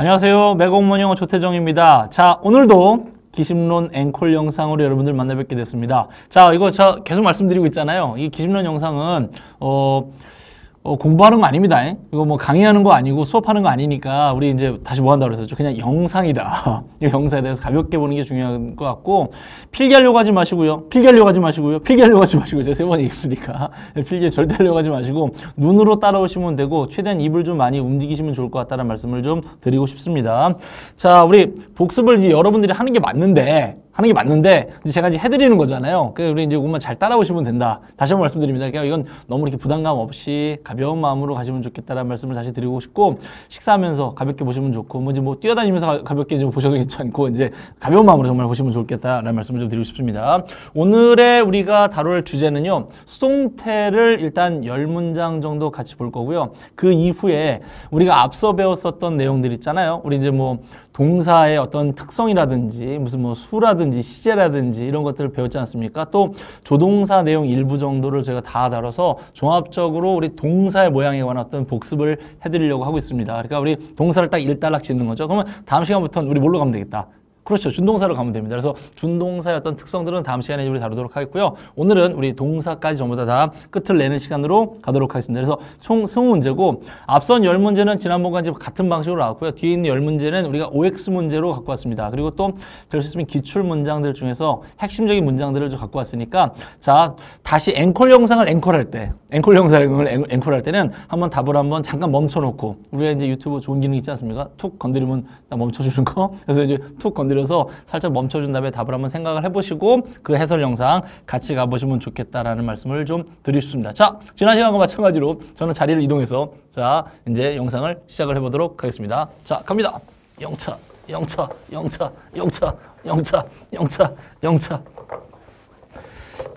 안녕하세요. 매국문 영어 조태정입니다. 자, 오늘도 기심론 앵콜 영상으로 여러분들 만나 뵙게 됐습니다. 자, 이거 저 계속 말씀드리고 있잖아요. 이 기심론 영상은 어 어, 공부하는 거 아닙니다. 이거 뭐 강의하는 거 아니고 수업하는 거 아니니까 우리 이제 다시 뭐 한다 그래서 그냥 영상이다. 이 영상에 대해서 가볍게 보는 게 중요한 것 같고 필기하려고 하지 마시고요. 필기하려고 하지 마시고요. 필기하려고 하지 마시고 제가 세 번 얘기했으니까 필기 절대 하려고 하지 마시고 눈으로 따라오시면 되고 최대한 입을 좀 많이 움직이시면 좋을 것 같다는 말씀을 좀 드리고 싶습니다. 자, 우리 복습을 이제 여러분들이 하는 게 맞는데 하는 게 맞는데 이제 제가 이제 해드리는 거잖아요. 그러니까 우리 이제 그것만 잘 따라오시면 된다. 다시 한번 말씀드립니다. 그러니까 이건 너무 이렇게 부담감 없이 가벼운 마음으로 가시면 좋겠다라는 말씀을 다시 드리고 싶고 식사하면서 가볍게 보시면 좋고 뭐지 뭐 뛰어다니면서 가볍게 좀 보셔도 괜찮고 이제 가벼운 마음으로 정말 보시면 좋겠다라는 말씀을 좀 드리고 싶습니다. 오늘의 우리가 다룰 주제는요. 수동태를 일단 열 문장 정도 같이 볼 거고요. 그 이후에 우리가 앞서 배웠었던 내용들 있잖아요. 우리 이제 뭐 동사의 어떤 특성이라든지 무슨 뭐 수라든지 시제라든지 이런 것들을 배웠지 않습니까? 또 조동사 내용 일부 정도를 제가 다 다뤄서 종합적으로 우리 동사의 모양에 관한 어떤 복습을 해드리려고 하고 있습니다. 그러니까 우리 동사를 딱 일단락 짓는 거죠. 그러면 다음 시간부터는 우리 뭘로 가면 되겠다. 그렇죠. 준동사로 가면 됩니다. 그래서 준동사의 어떤 특성들은 다음 시간에 우리 다루도록 하겠고요. 오늘은 우리 동사까지 전부 다, 다 끝을 내는 시간으로 가도록 하겠습니다. 그래서 총 스무 문제고 앞선 열문제는 지난번과 같은 방식으로 나왔고요. 뒤에 있는 열문제는 우리가 OX 문제로 갖고 왔습니다. 그리고 또 될 수 있으면 기출 문장들 중에서 핵심적인 문장들을 좀 갖고 왔으니까 자, 다시 앵콜 영상을 앵콜할 때 앵콜 영상을 앵콜할 때는 한번 답을 한번 잠깐 멈춰놓고 우리가 이제 유튜브 좋은 기능 있지 않습니까? 툭 건드리면 멈춰주는 거 그래서 이제 툭 건드리면 드려서 살짝 멈춰준 다음에 답을 한번 생각을 해보시고 그 해설 영상 같이 가보시면 좋겠다라는 말씀을 좀 드리고 싶습니다. 자, 지난 시간과 마찬가지로 저는 자리를 이동해서 자, 이제 영상을 시작을 해보도록 하겠습니다. 자, 갑니다. 영차, 영차, 영차, 영차, 영차, 영차. 영차.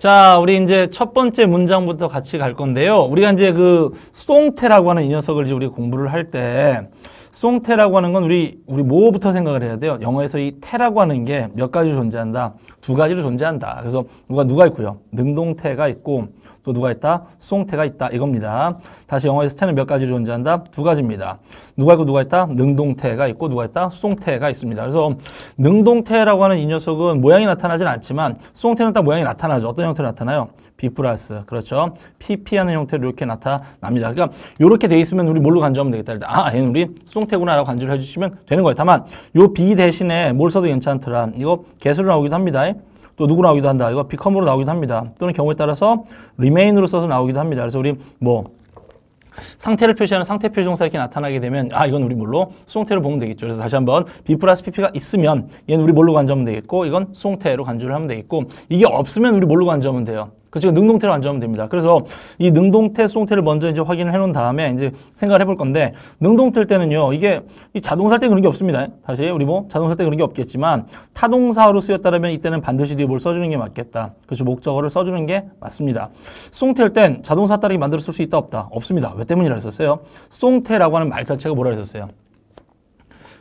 자, 우리 이제 첫 번째 문장부터 같이 갈 건데요. 우리가 이제 그 쏭태라고 하는 이 녀석을 이제 우리 공부를 할 때 쏭태라고 하는 건 우리 우리 뭐부터 생각을 해야 돼요? 영어에서 이 태라고 하는 게 몇 가지 존재한다. 두 가지로 존재한다. 그래서 누가 누가 있고요. 능동태가 있고 또 누가 있다? 수태가 있다. 이겁니다. 다시 영어에서 태는 몇 가지 존재한다? 두 가지입니다. 누가 있고 누가 있다? 능동태가 있고 누가 있다? 수태가 있습니다. 그래서 능동태라고 하는 이 녀석은 모양이 나타나진 않지만 수태는딱 모양이 나타나죠. 어떤 형태로 나타나요? B 플러스 그렇죠. PP 하는 형태로 이렇게 나타납니다. 그러니까 이렇게 돼 있으면 우리 뭘로 간주하면 되겠다. 아, 얘는 우리 수태구나라고 간주를 해주시면 되는 거예요. 다만 요 B 대신에 뭘 써도 괜찮더라. 이거 개수로 나오기도 합니다. 또 누구 나오기도 한다. 이거 비컴으로 나오기도 합니다. 또는 경우에 따라서 remain으로 써서 나오기도 합니다. 그래서 우리 뭐 상태를 표시하는 상태 표정사 이렇게 나타나게 되면 아 이건 우리 뭘로 수동태로 보면 되겠죠. 그래서 다시 한번 B 플러스 PP가 있으면 얘는 우리 뭘로 관점하면 되겠고 이건 수동태로 간주를 하면 되겠고 이게 없으면 우리 뭘로 관점하면 돼요. 그렇죠 능동태로 안정하면 됩니다. 그래서 이 능동태, 수동태를 먼저 이제 확인을 해놓은 다음에 이제 생각을 해볼 건데 능동태일 때는요. 이게 이 자동사 때 그런 게 없습니다. 사실 우리 뭐 자동사 때 그런 게 없겠지만 타동사로 쓰였다면 이때는 반드시 뒤에 뭘 써주는 게 맞겠다. 그래서 목적어를 써주는 게 맞습니다. 수동태일 땐 자동사 따르기 만들어 쓸 수 있다 없다 없습니다. 왜 때문이라 했었어요? 수동태라고 하는 말 자체가 뭐라 했었어요?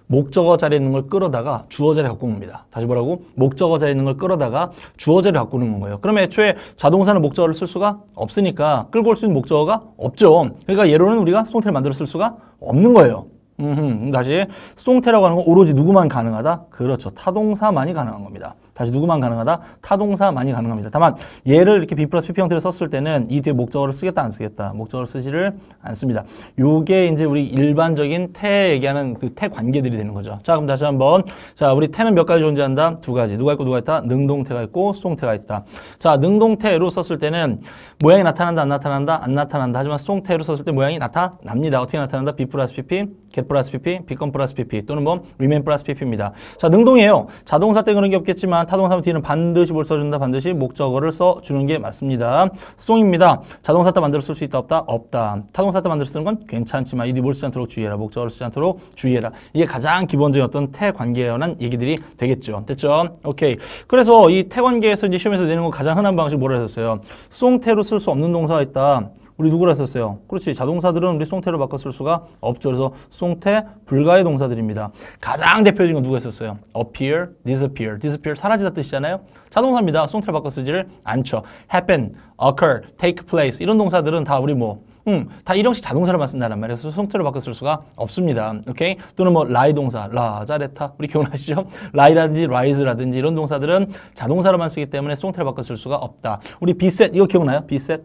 목적어 자리에 있는 걸 끌어다가 주어 자리에 갖고 는 겁니다. 다시 뭐라고? 목적어 자리에 있는 걸 끌어다가 주어 자리에 갖고 오는 거예요. 그럼 애초에 자동사는 목적어를 쓸 수가 없으니까 끌고 올 수 있는 목적어가 없죠. 그러니까 예로는 우리가 수동태를 만들어 쓸 수가 없는 거예요. 음흠, 다시 수동태라고 하는 건 오로지 누구만 가능하다? 그렇죠. 타동사만이 가능한 겁니다. 다시 누구만 가능하다? 타동사만이 가능합니다. 다만 얘를 이렇게 B 플러스 PP 형태로 썼을 때는 이 뒤에 목적어를 쓰겠다 안 쓰겠다. 목적어를 쓰지를 않습니다. 요게 이제 우리 일반적인 태 얘기하는 그 태 관계들이 되는 거죠. 자 그럼 다시 한번 자 우리 태는 몇 가지 존재한다? 두 가지. 누가 있고 누가 있다? 능동태가 있고 수동태가 있다. 자 능동태로 썼을 때는 모양이 나타난다 안 나타난다 안 나타난다 하지만 수동태로 썼을 때 모양이 나타납니다. 어떻게 나타난다? B 플러스 PP, get 플러스 PP, become 플러스 PP 또는 뭐 remain 플러스 PP입니다. 자 능동이에요. 자동사 때 그런 게 없겠지만 타동사 뒤에는 반드시 뭘 써준다. 반드시 목적어를 써주는 게 맞습니다. 수입니다 자동사 타 만들어 쓸수 있다 없다? 없다. 타동사 타 만들어 쓰는 건 괜찮지만 이디 뭘 쓰지 않도록 주의해라. 목적어를 쓰지 않도록 주의해라. 이게 가장 기본적인 어떤 태관계에 관한 얘기들이 되겠죠. 됐죠? 오케이. 그래서 이 태관계에서 이제 시험에서 내는 건 가장 흔한 방식 뭐라 했었어요? 수태로쓸 수 없는 동사가 있다. 우리 누구라 썼어요? 그렇지. 자동사들은 우리 송태로 바꿔 쓸 수가 없죠. 그래서 송태 불가의 동사들입니다. 가장 대표적인 건 누가 썼어요? appear, disappear. disappear 사라지다 뜻이잖아요. 자동사입니다. 송태로 바꿔 쓰지를 않죠. happen, occur, take place 이런 동사들은 다 우리 뭐 음, 다 일형식 자동사로만 쓴다란 말이에요. 그래서 성태로 바꿔 쓸 수가 없습니다. 오케이? 또는 뭐 라이 동사, 라자레타 우리 기억나시죠? 라이라든지 라이즈라든지 이런 동사들은 자동사로만 쓰기 때문에 송태로 바꿔 쓸 수가 없다. 우리 비셋 이거 기억나요? 비셋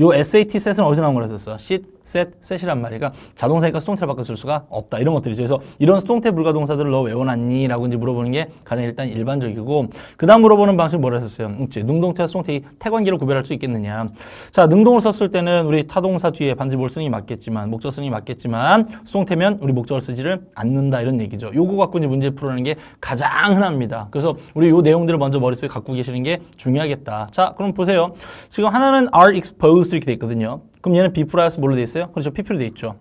요 SAT 셋은 어디서 나온 거라 했었어? 셋, 셋이란 말이가 자동사니까 수동태를 바꿔 쓸 수가 없다. 이런 것들이죠. 그래서 이런 수동태 불가 동사들을 너 외워놨니? 라고 이제 물어보는 게 가장 일단 일반적이고 그 다음 물어보는 방식이 뭐라 했었어요? 그치? 능동태와 수동태의 태관계를 구별할 수 있겠느냐. 자, 능동을 썼을 때는 우리 타동사 뒤에 반지볼뭘 쓰는 맞겠지만 목적 쓰는 맞겠지만 수동태면 우리 목적을 쓰지를 않는다. 이런 얘기죠. 요거 갖고 이제 문제 풀어내는 게 가장 흔합니다. 그래서 우리 요 내용들을 먼저 머릿속에 갖고 계시는 게 중요하겠다. 자, 그럼 보세요. 지금 하나는 are exposed 이렇게 돼 있거든요. 그럼 얘는 B 플러스 뭘로 돼 있어요? 그렇죠. PP로 돼 있죠.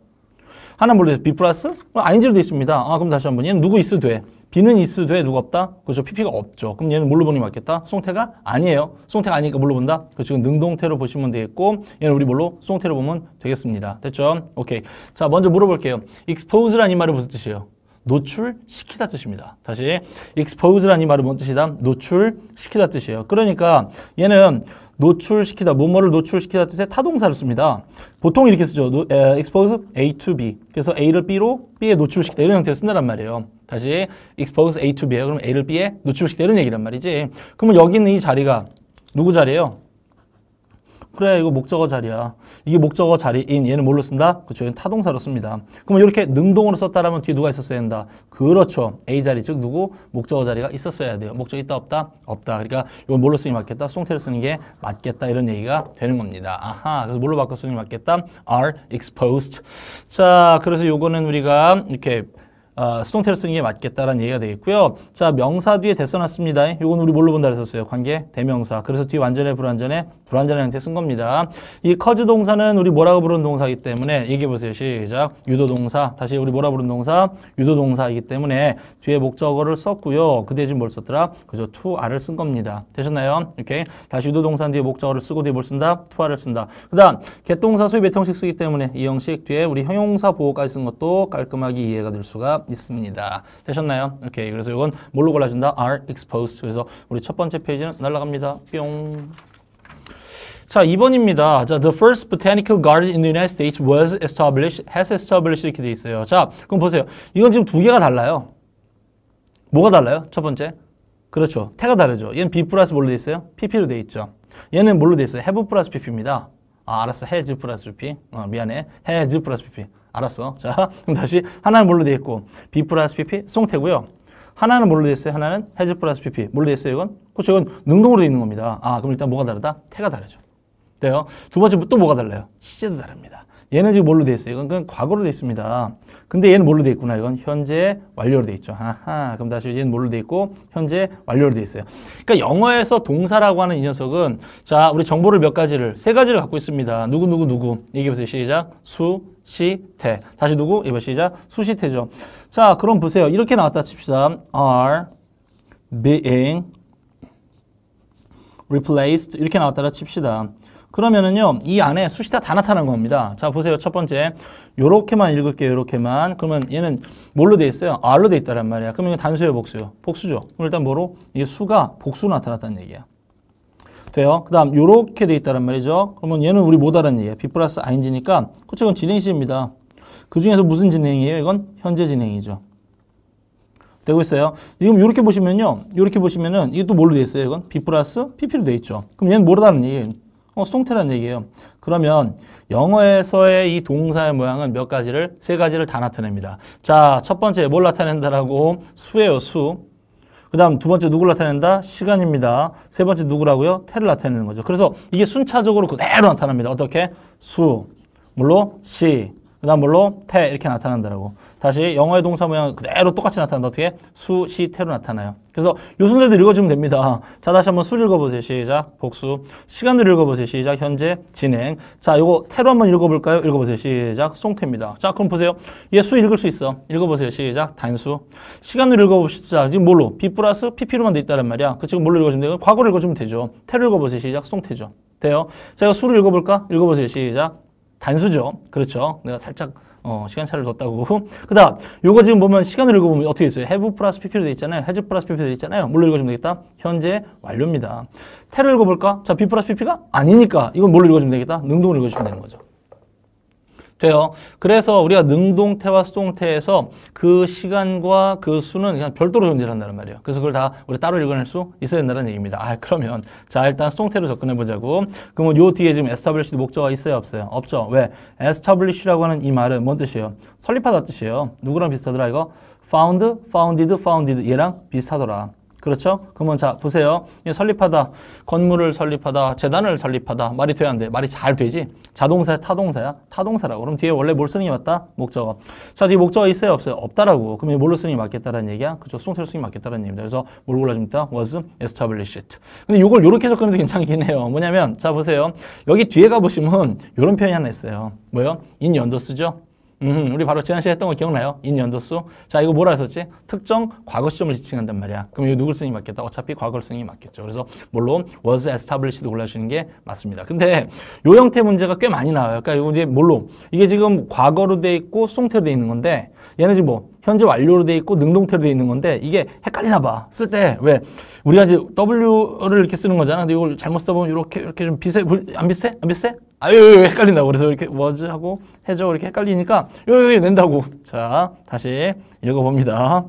하나 뭘로 돼 있어요? B 플러스? 어, 아닌지로 돼 있습니다. 아, 그럼 다시 한번. 얘는 누구 있어 돼? B는 있어 돼? 누가 없다? 그렇죠. PP가 없죠. 그럼 얘는 뭘로 보는 맞겠다? 송태가 아니에요. 송태가 아니니까 뭘로 본다? 그렇죠. 능동태로 보시면 되겠고 얘는 우리 뭘로? 송태로 보면 되겠습니다. 됐죠? 오케이. 자, 먼저 물어볼게요. expose란 이 말이 무슨 뜻이에요? 노출시키다 뜻입니다. 다시 expose란 이 말은 뭔 뜻이다? 노출시키다 뜻이에요. 그러니까 얘는 노출시키다, 뭐뭐를 노출시키다 뜻의 타동사를 씁니다. 보통 이렇게 쓰죠. 노, 에, expose A to B. 그래서 A를 B로 B에 노출시키다 이런 형태로 쓴다란 말이에요. 다시 expose A to B예요. 그럼 A를 B에 노출시키다 이런 얘기란 말이지. 그러면 여기 있는 이 자리가 누구 자리예요? 그래 이거 목적어 자리야. 이게 목적어 자리인 얘는 뭘로 쓴다? 그렇죠. 얘는 타동사로 씁니다. 그러면 이렇게 능동으로 썼다라면 뒤에 누가 있었어야 된다. 그렇죠. A 자리 즉 누구 목적어 자리가 있었어야 돼요. 목적 있다 없다? 없다. 그러니까 이건 뭘로 쓰니 맞겠다? 송태를 쓰는 게 맞겠다 이런 얘기가 되는 겁니다. 아하. 그래서 뭘로 바꿔 쓰니 맞겠다? are exposed. 자, 그래서 요거는 우리가 이렇게 수동태를 쓰는 게 맞겠다라는 얘기가 되겠고요. 자, 명사 뒤에 대써 놨습니다. 이건 우리 뭘로 본다 그랬었어요? 관계 대명사. 그래서 뒤에 완전해 불완전해 불완전한 형태 쓴 겁니다. 이 커즈 동사는 우리 뭐라고 부르는 동사이기 때문에 얘기해 보세요. 시작. 유도 동사. 다시 우리 뭐라 고 부르는 동사? 유도 동사이기 때문에 뒤에 목적어를 썼고요. 그 대신 뭘 썼더라? 그죠? to are를 쓴 겁니다. 되셨나요? 이렇게 다시 유도 동사 뒤에 목적어를 쓰고 뒤에 뭘 쓴다? to are를 쓴다. 그다음 개동사 수입 배통식 쓰기 때문에 이 형식 뒤에 우리 형용사 보호까지 쓴 것도 깔끔하게 이해가 될 수가 있습니다. 되셨나요? 오케이. 그래서 이건 뭘로 골라준다? are exposed. 그래서 우리 첫 번째 페이지는 날라갑니다. 뿅. 자, 2번입니다. 자, the first botanical garden in the United States was established, has established 이렇게 돼 있어요. 자, 그럼 보세요. 이건 지금 두 개가 달라요. 뭐가 달라요? 첫 번째. 그렇죠. 태가 다르죠. 얘는 B 플러스 뭘로 돼 있어요? PP로 돼 있죠. 얘는 뭘로 돼 있어요? have 플러스 PP입니다. 아, 알았어. has 플러스 PP. 어, 미안해. has 플러스 PP. 알았어. 자, 그럼 다시 하나는 뭘로 되어 있고 B 플러스 PP 송태고요. 하나는 뭘로 되어 있어요? 하나는 해즈 플러스 PP. 뭘로 되어 있어요? 이건? 그렇죠. 이건 능동으로 있는 겁니다. 아, 그럼 일단 뭐가 다르다? 태가 다르죠. 돼요. 두 번째 또 뭐가 달라요? 시제도 다릅니다. 얘는 지금 뭘로 돼 있어요? 이건 그냥 과거로 돼 있습니다. 근데 얘는 뭘로 돼 있구나. 이건 현재 완료로 돼 있죠. 하하. 그럼 다시 얘는 뭘로 돼 있고 현재 완료로 돼 있어요. 그러니까 영어에서 동사라고 하는 이 녀석은 자, 우리 정보를 몇 가지를 세 가지를 갖고 있습니다. 누구 누구 누구. 얘기해 보세요. 시작. 수, 시, 태. 다시 누구? 예봐 시작. 수, 시, 태죠. 자, 그럼 보세요. 이렇게 나왔다 칩시다. are being replaced 이렇게 나왔다 칩시다. 그러면은요 이 안에 수시타 다 나타난 겁니다 자 보세요 첫 번째 요렇게만 읽을게요 요렇게만 그러면 얘는 뭘로 돼 있어요? R로 돼 있다란 말이야 그러면 이거 단수예요 복수요? 복수죠 그럼 일단 뭐로? 이게 수가 복수로 나타났다는 얘기야 돼요 그 다음 요렇게 돼 있다란 말이죠 그러면 얘는 우리 뭐다라는 얘기야 B 플러스 ING니까 그쵸 이건 진행시입니다 그 중에서 무슨 진행이에요? 이건 현재 진행이죠 되고 있어요. 지금 이렇게 보시면요. 이렇게 보시면은 이게 또 뭘로 돼 있어요? 이건 B 플러스 PP로 돼 있죠. 그럼 얘는 뭐라는 얘기예요? 어, 송태란 얘기예요. 그러면 영어에서의 이 동사의 모양은 몇 가지를 세 가지를 다 나타냅니다. 자, 첫 번째 뭘 나타낸다라고 수예요, 수. 그다음 두 번째 누구를 나타낸다? 시간입니다. 세 번째 누구라고요? 태를 나타내는 거죠. 그래서 이게 순차적으로 그대로 나타납니다. 어떻게? 수, 물로 시, 그 다음 뭘로? 태 이렇게 나타난다라고. 다시 영어의 동사 모양 그대로 똑같이 나타난다. 어떻게? 수, 시, 태로 나타나요. 그래서 요 순서대로 읽어주면 됩니다. 자, 다시 한번 수를 읽어보세요. 시작. 복수. 시간을 읽어보세요. 시작. 현재. 진행. 자, 요거 태로 한번 읽어볼까요? 읽어보세요. 시작. 송태입니다. 자, 그럼 보세요. 얘 수 읽을 수 있어. 읽어보세요. 시작. 단수. 시간을 읽어봅시다. 지금 뭘로? B 플러스 PP로만 돼 있다란 말이야. 그 지금 뭘로 읽어주면 돼요? 과거를 읽어주면 되죠. 태로 읽어보세요. 시작. 송태죠. 돼요. 제가 거 수를 읽어볼까? 읽어보세요. 시작. 단수죠. 그렇죠. 내가 살짝 어, 시간차를 뒀다고. 그 다음, 요거 지금 보면 시간을 읽어보면 어떻게 있어요? have 플러스 pp로 되어 있잖아요. has 플러스 pp로 되어 있잖아요. 뭘로 읽어주면 되겠다? 현재 완료입니다. 테를 읽어볼까? 자, b 플러스 pp가 아니니까 이건 뭘로 읽어주면 되겠다? 능동을 읽어주면 되는 거죠. 돼요. 그래서 우리가 능동태와 수동태에서 그 시간과 그 수는 그냥 별도로 존재한다는 말이에요. 그래서 그걸 다 우리 따로 읽어낼 수 있어야 된다는 얘기입니다. 아, 그러면 자, 일단 수동태로 접근해 보자고. 그러면 요 뒤에 지금 e s t a b l i s h 목적어가 있어요, 없어요? 없죠. 왜? establish라고 하는 이 말은 뭔 뜻이에요? 설립하다 뜻이에요. 누구랑 비슷하더라 이거? found, founded, founded 얘랑 비슷하더라. 그렇죠? 그러면 자 보세요. 설립하다, 건물을 설립하다, 재단을 설립하다. 말이 돼야 안 돼. 말이 잘 되지. 자동사야, 타동사야? 타동사라고. 그럼 뒤에 원래 뭘 쓰는 게 맞다? 목적어. 자, 뒤에 목적어 있어요? 없어요? 없다라고. 그럼 뭘로 쓰는 게 맞겠다라는 얘기야? 그렇죠. 수동태로 쓰는 게 맞겠다라는 얘기입니다. 그래서 뭘 골라줍니까? was established. 근데 이걸 이렇게 접근해도 괜찮긴 해요. 뭐냐면 자 보세요. 여기 뒤에 가보시면 이런 표현이 하나 있어요. 뭐요? i 연도 쓰죠? 음, 우리 바로 지난 시간에 했던 거 기억나요? 인연도수. 자, 이거 뭐라 했었지? 특정 과거 시점을 지칭한단 말이야. 그럼 이거 누굴 쓰는 게 맞겠다? 어차피 과거를 쓰는 게 맞겠죠. 그래서 물론 was established 골라주시는 게 맞습니다. 근데 요 형태 문제가 꽤 많이 나와요. 그러니까 이거 이제 물론 이게 지금 과거로 돼 있고 수동태로 돼 있는 건데 얘는 지금 뭐 현재 완료로 돼 있고 능동태로 돼 있는 건데 이게 헷갈리나 봐. 쓸 때 왜 우리가 이제 w를 이렇게 쓰는 거잖아. 근데 이걸 잘못 써보면 이렇게 이렇게 좀 비슷해? 안 비슷해? 안 비슷해? 아유 예, 예, 예, 헷갈린다 그래서 이렇게 워즈 하고 해저 이렇게 헷갈리니까 요요 낸다고 자 다시 읽어봅니다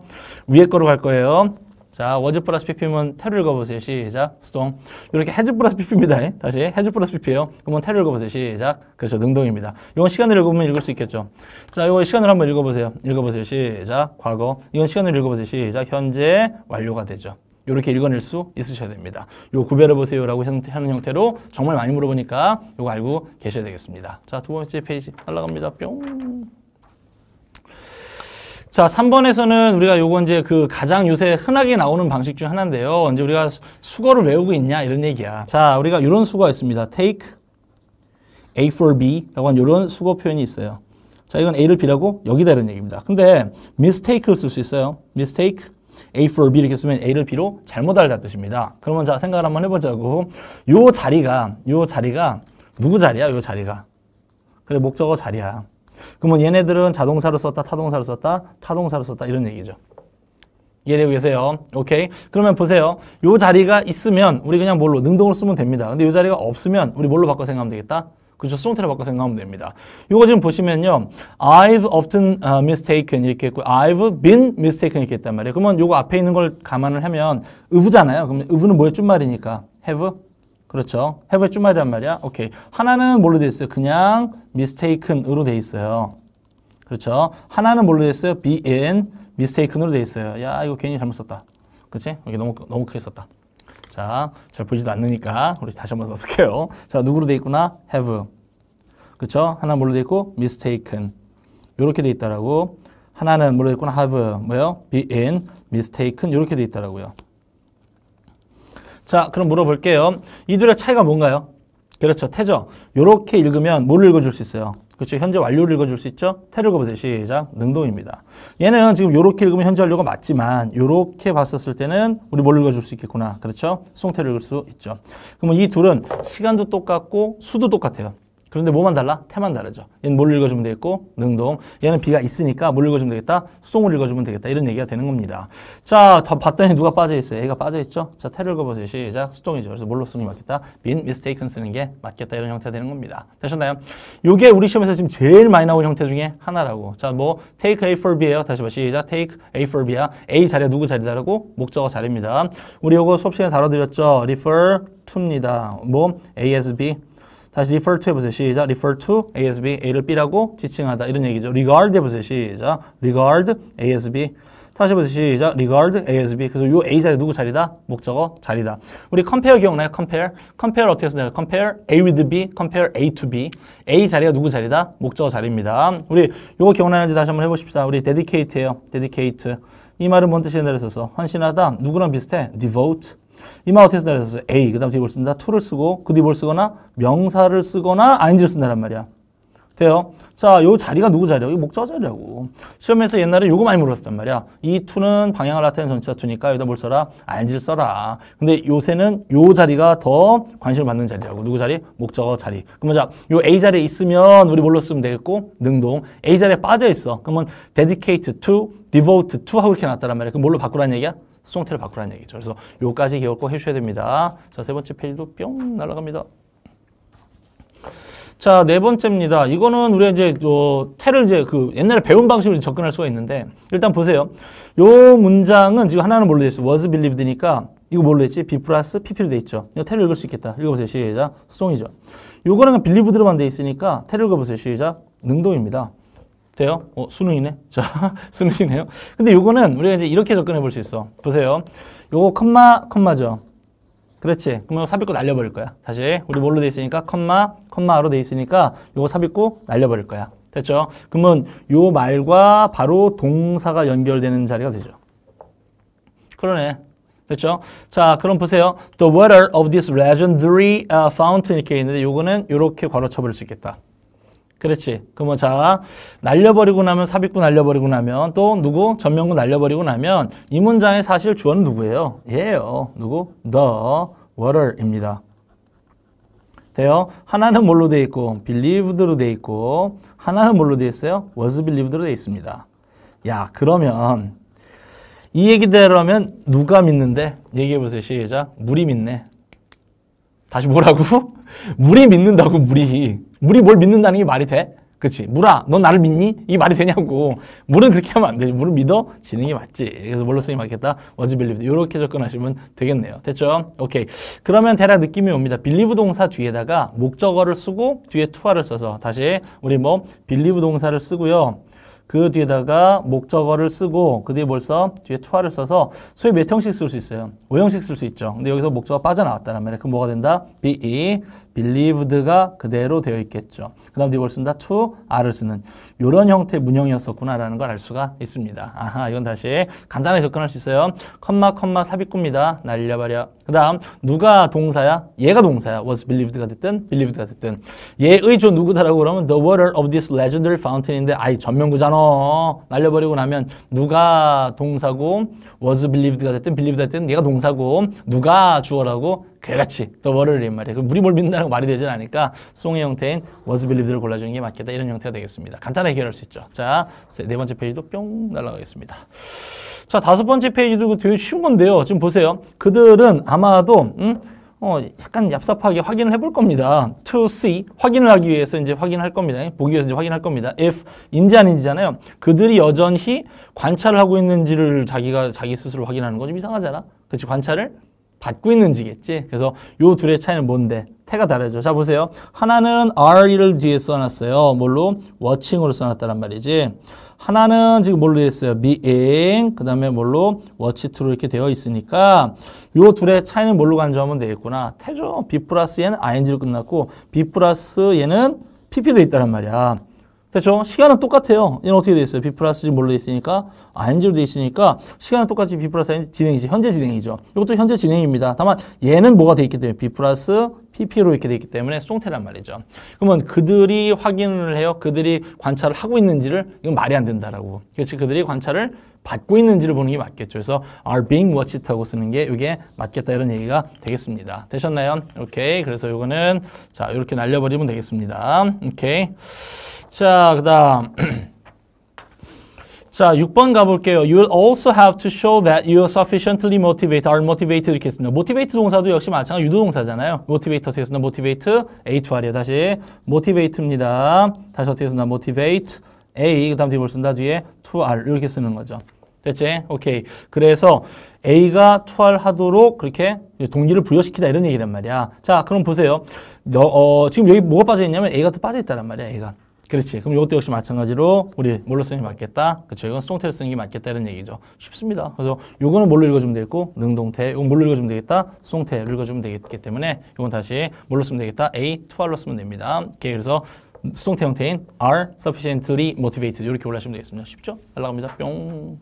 위에 거로 갈 거예요 자 워즈 플러스 pp면 테로 읽어보세요 시작 수동 이렇게 해즈 플러스 pp입니다 다시 해즈 플러스 pp예요 그러면 테로 읽어보세요 시작 그렇죠 능동입니다 이건 시간을 읽으면 읽을 수 있겠죠 자 이거 시간을 한번 읽어보세요 읽어보세요 시작 과거 이건 시간을 읽어보세요 시작 현재 완료가 되죠 이렇게 읽어낼 수 있으셔야 됩니다. 요 구별해 보세요라고 하는 형태로 정말 많이 물어보니까 요거 알고 계셔야 되겠습니다. 자, 두 번째 페이지 날라갑니다. 뿅. 자, 3번에서는 우리가 요거 이제 그 가장 요새 흔하게 나오는 방식 중 하나인데요. 이제 우리가 수거를 외우고 있냐 이런 얘기야. 자, 우리가 이런 수가 있습니다. take A for B라고 하는 이런 수거 표현이 있어요. 자, 이건 A를 B라고 여기다 이런 얘기입니다. 근데 mistake를 쓸 수 있어요. mistake A for B를 이렇게 쓰면 A를 B로 잘못 알다뜻입니다. 그러면 자 생각을 한번 해보자고. 요 자리가 요 자리가 누구 자리야? 요 자리가. 그래 목적어 자리야. 그러면 얘네들은 자동사로 썼다, 타동사로 썼다, 타동사로 썼다 이런 얘기죠. 이해되고 계세요? 오케이. 그러면 보세요. 요 자리가 있으면 우리 그냥 뭘로? 능동으로 쓰면 됩니다. 근데 요 자리가 없으면 우리 뭘로 바꿔 생각하면 되겠다? 그죠? 수동태로 바꿔서 생각하면 됩니다. 이거 지금 보시면요. I've often uh, mistaken 이렇게 했고 I've been mistaken 이렇게 했단 말이에요. 그러면 요거 앞에 있는 걸 감안을 하면 의부잖아요. 그러면 의는 뭐의 준말이니까 have 그렇죠. have의 준말이란 말이야. 오케이. 하나는 뭘로 돼 있어요? 그냥 mistaken으로 돼 있어요. 그렇죠. 하나는 뭘로 돼 있어요? been mistaken으로 돼 있어요. 야, 이거 괜히 잘못 썼다. 그치? 여기 너무, 너무 크게 썼다. 자, 잘 보이지도 않으니까 우리 다시 한번 연습해요. 자, 누구로 돼 있구나? have. 그쵸? 하나 뭘로 돼 있고? mistaken. 요렇게 돼 있다라고. 하나는 뭘로 돼 있구나? have. 뭐요? been, mistaken. 요렇게 돼 있다라고요. 자, 그럼 물어볼게요. 이 둘의 차이가 뭔가요? 그렇죠. 태죠. 요렇게 읽으면 뭘 읽어줄 수 있어요? 그렇죠. 현재 완료를 읽어줄 수 있죠. 테를 거보세요. 시작. 능동입니다. 얘는 지금 이렇게 읽으면 현재 완료가 맞지만 이렇게 봤었을 때는 우리 뭘 읽어줄 수 있겠구나. 그렇죠. 수태를 읽을 수 있죠. 그러면 이 둘은 시간도 똑같고 수도 똑같아요. 그런데 뭐만 달라? 태만 다르죠. 얘는 뭘 읽어주면 되겠고 능동. 얘는 비가 있으니까 뭘 읽어주면 되겠다? 수을 읽어주면 되겠다. 이런 얘기가 되는 겁니다. 자, 더 봤더니 누가 빠져있어요? 얘가 빠져있죠? 자, 태를 읽어보세요. 시작. 수동이죠. 그래서 뭘로 쓰는 게 맞겠다? 빈, e 스테이크 s 쓰는 게 맞겠다. 이런 형태가 되는 겁니다. 되셨나요? 요게 우리 시험에서 지금 제일 많이 나온 형태 중에 하나라고. 자, 뭐 take A for B예요. 다시 봐. 시작. take A for B야. A 자리가 누구 자리다라고? 목적어 자리입니다. 우리 요거 수업 시간에 다뤄드렸죠? refer to입니다. 뭐 A as B 다시 refer to 해보세요. 시작. refer to A s B. A를 B라고 지칭하다. 이런 얘기죠. regard 해보세요. 시작. regard A s B. 다시 해보세요. 시작. regard A s B. 그래서 요 A 자리 누구 자리다? 목적어 자리다. 우리 compare 기억나요? compare. compare 어떻게 했나요? compare A with B. compare A to B. A 자리가 누구 자리다? 목적어 자리입니다. 우리 요거 기억나는지 다시 한번 해보십시다. 우리 dedicate예요. dedicate. 이 말은 뭔 뜻이 냐날에었어 헌신하다. 누구랑 비슷해? devote. 이마우트에서 나에서 a 그 다음 뒤에 뭘 쓴다 to를 쓰고 그 뒤에 뭘 쓰거나 명사를 쓰거나 ing를 쓴다란 말이야. 돼요? 자, 요 자리가 누구 자리야? 이 목적 자리라고. 시험에서 옛날에 요거 많이 물었단 말이야. 이 투는 방향을 나타내는 전치사 투니까 여기다 뭘 써라? 알지를 써라. 근데 요새는 요 자리가 더 관심을 받는 자리라고. 누구 자리? 목적 자리. 그러면 자, 요 A 자리에 있으면 우리 뭘로 쓰면 되겠고? 능동. A 자리에 빠져 있어. 그러면 dedicate to, devote to 하고 이렇게 나왔단 말이야. 그럼 뭘로 바꾸라는 얘기야? 수동태를 바꾸라는 얘기죠. 그래서 요까지 기억 꼭 해주셔야 됩니다. 자, 세 번째 페이지도 뿅 날아갑니다. 자, 네 번째입니다. 이거는 우리가 이제, 어, 테를 이제 그 옛날에 배운 방식으로 접근할 수가 있는데, 일단 보세요. 요 문장은 지금 하나는 뭘로 돼 있어? was believed니까, 이거 뭘로 했지? b 플러스 pp로 돼 있죠. 이거 테를 읽을 수 있겠다. 읽어보세요. 시작. 수동이죠. 요거는 believed로만 되어 있으니까, 태를 읽어보세요. 시작. 능동입니다. 돼요? 어, 수능이네. 자, 수능이네요. 근데 요거는 우리가 이제 이렇게 접근해 볼 수 있어. 보세요. 요거 컴마, 컴마죠. 그렇지. 그러면 삽입고 날려버릴 거야. 다시. 우리 뭘로 돼 있으니까? 컴마, 컴마로 돼 있으니까 요거 삽입고 날려버릴 거야. 됐죠? 그러면 요 말과 바로 동사가 연결되는 자리가 되죠. 그러네. 됐죠? 자, 그럼 보세요. The water of this legendary uh, fountain 이렇게 있는데 요거는 요렇게 괄호 쳐버릴 수 있겠다. 그렇지. 그러면 뭐 자, 날려버리고 나면 삽입구 날려버리고 나면 또 누구? 전면구 날려버리고 나면 이 문장의 사실 주어는 누구예요? 얘예요. 누구? The water입니다. 돼요? 하나는 뭘로 돼 있고 believed로 돼 있고 하나는 뭘로 돼 있어요? was believed로 돼 있습니다. 야, 그러면 이 얘기대로면 누가 믿는데? 얘기해보세요. 시작. 물이 믿네. 다시 뭐라고? 물이 믿는다고 물이. 물이 뭘 믿는다는 게 말이 돼? 그렇지. 물아, 너 나를 믿니? 이게 말이 되냐고. 물은 그렇게 하면 안 되지. 물은 믿어지는 게 맞지. 그래서 뭘로 쓰니 맞겠다? 워즈 빌리브드. 이렇게 접근하시면 되겠네요. 됐죠? 오케이. 그러면 대략 느낌이 옵니다. 빌리브 동사 뒤에다가 목적어를 쓰고 뒤에 투하를 써서 다시 우리 뭐 빌리브 동사를 쓰고요. 그 뒤에다가 목적어를 쓰고 그 뒤에 벌 써? 뒤에 투하를 써서 수의 몇 형식 쓸 수 있어요? 5형식 쓸 수 있죠. 근데 여기서 목적어 빠져나왔다면 그럼 뭐가 된다? be, believed가 그대로 되어 있겠죠. 그 다음 뒤에 뭘 쓴다? to, r을 쓰는 이런 형태의 문형이었었구나라는 걸 알 수가 있습니다. 아하, 이건 다시 간단하게 접근할 수 있어요. 컴마, 컴마, 삽입구입니다. 날려버려. 그 다음 누가 동사야? 얘가 동사야. was believed가 됐든 believed가 됐든 얘의 저 누구다라고 그러면 the water of this legendary fountain인데 아이 전면구잖아. 어, 날려버리고 나면 누가 동사고 was believed가 됐든 believed가 됐든 얘가 동사고 누가 주어라고 개같이 더 h e w 를이 말이에요. 그 물이 뭘믿는다는 말이 되진 않으니까 송의 형태인 was believed를 골라주는 게 맞겠다 이런 형태가 되겠습니다. 간단하게 해결할 수 있죠. 자, 네 번째 페이지도 뿅날라가겠습니다 자, 다섯 번째 페이지도 되게 쉬운 건데요. 지금 보세요. 그들은 아마도 음, 어, 약간 얍삽하게 확인을 해볼 겁니다. to see, 확인을 하기 위해서 이제 확인할 겁니다. 보기 위해서 이제 확인할 겁니다. if, 인지 아닌지잖아요. 그들이 여전히 관찰을 하고 있는지를 자기가 자기 스스로 확인하는 거 좀 이상하잖아. 그렇지, 관찰을 받고 있는지겠지. 그래서 요 둘의 차이는 뭔데? 태가 다르죠. 자, 보세요. 하나는 are를 뒤에 써놨어요. 뭘로? watching으로 써놨다란 말이지. 하나는 지금 뭘로 되어 있어요? being 그 다음에 뭘로? watch to로 이렇게 되어 있으니까 요 둘의 차이는 뭘로 간주하면 되겠구나. 태조. b 플러스 얘는 ing로 끝났고 b 플러스 얘는 pp로 있다란 말이야. 됐죠? 시간은 똑같아요. 얘는 어떻게 돼 있어요? B 플러스 지금 뭘로 돼 있으니까? ING로 돼 있으니까 시간은 똑같이 B 플러스 ING 진행이죠. 현재 진행이죠. 이것도 현재 진행입니다. 다만 얘는 뭐가 돼 있기 때문에 B 플러스 PP로 이렇게 돼 있기 때문에 쏭태란 말이죠. 그러면 그들이 확인을 해요. 그들이 관찰을 하고 있는지를 이건 말이 안 된다라고. 그렇지? 그들이 관찰을 받고 있는지를 보는 게 맞겠죠. 그래서 are being watched 하고 쓰는 게 이게 맞겠다 이런 얘기가 되겠습니다. 되셨나요? 오케이. 그래서 이거는 자 이렇게 날려버리면 되겠습니다. 오케이. 자 그다음. 자, 6번 가볼게요. You will also have to show that you are sufficiently motivated, are motivated 이렇게 했습니다. motivate 동사도 역시 마찬가지 유도동사잖아요. motivate 어떻게 쓰나? motivate, h r 이요 다시 motivate입니다. 다시 어떻게 쓰나? motivate, A, 그 다음 뒤뭘 에 쓴다? 뒤에 2R 이렇게 쓰는 거죠. 됐지? 오케이. 그래서 A가 2R 하도록 그렇게 동기를 부여시키다 이런 얘기란 말이야. 자, 그럼 보세요. 너, 어, 지금 여기 뭐가 빠져있냐면 A가 또 빠져있다란 말이야, A가. 그렇지. 그럼 이것도 역시 마찬가지로 우리 뭘로 쓰는 게 맞겠다? 그렇죠. 이건 수동태로 쓰는 게 맞겠다 이런 얘기죠. 쉽습니다. 그래서 요거는 뭘로 읽어주면 되겠고 능동태, 이건 뭘로 읽어주면 되겠다? 수동태로 읽어주면 되겠기 때문에 이건 다시 뭘로 쓰면 되겠다? A, 2R로 쓰면 됩니다. 오케이. 그래서 수동태 형태인 are sufficiently motivated 이렇게 올라가시면 되겠습니다. 쉽죠? 날라갑니다. 뿅.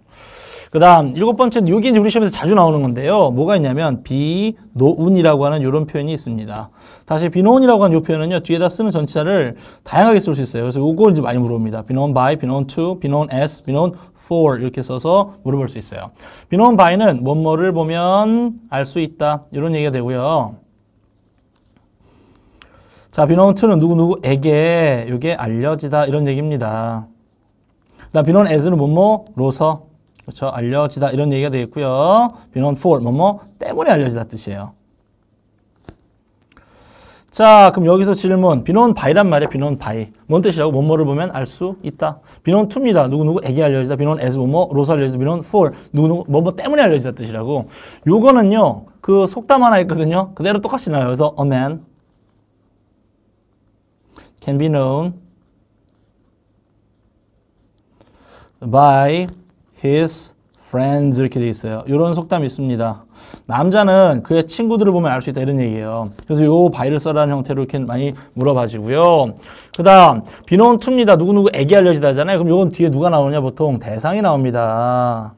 그 다음 일곱 번째는 여기 제 우리 시험에서 자주 나오는 건데요. 뭐가 있냐면 비노운이라고 하는 이런 표현이 있습니다. 다시 비노운이라고 하는 이 표현은요. 뒤에다 쓰는 전치사를 다양하게 쓸 수 있어요. 그래서 요걸 이제 많이 물어봅니다. 비노운 by, 비노운 to, 비노운 as, 비노운 for 이렇게 써서 물어볼 수 있어요. 비노운 by는 뭔뭐를 보면 알 수 있다 이런 얘기가 되고요. 자, 비노트는 누구누구에게 이게 알려지다 이런 얘기입니다. 그비논운 as는 뭐뭐로서 그렇죠? 알려지다 이런 얘기가 되겠고요. 비논운 for 뭐뭐 때문에 알려지다 뜻이에요. 자, 그럼 여기서 질문. 비논운 바이란 말이야. 비논운 바이. 뭔 뜻이라고? 뭐뭐를 보면 알 수 있다. 비논운 투입니다. 누구누구에게 알려지다. 비논운 as 뭐뭐로서 알려지다. 비논운 for 누구누구 뭐뭐 때문에 알려지다 뜻이라고. 요거는요. 그 속담 하나 있거든요. 그대로 똑같이 나와요. 그래서 a man can be known by his friends 이렇게 돼 있어요. 이런 속담이 있습니다. 남자는 그의 친구들을 보면 알 수 있다 이런 얘기예요. 그래서 요 바이를 써라는 형태로 이렇게 많이 물어봐지고요. 그 다음 비논 투입니다. 누구누구에게 알려지다 잖아요 그럼 요건 뒤에 누가 나오냐 보통 대상이 나옵니다.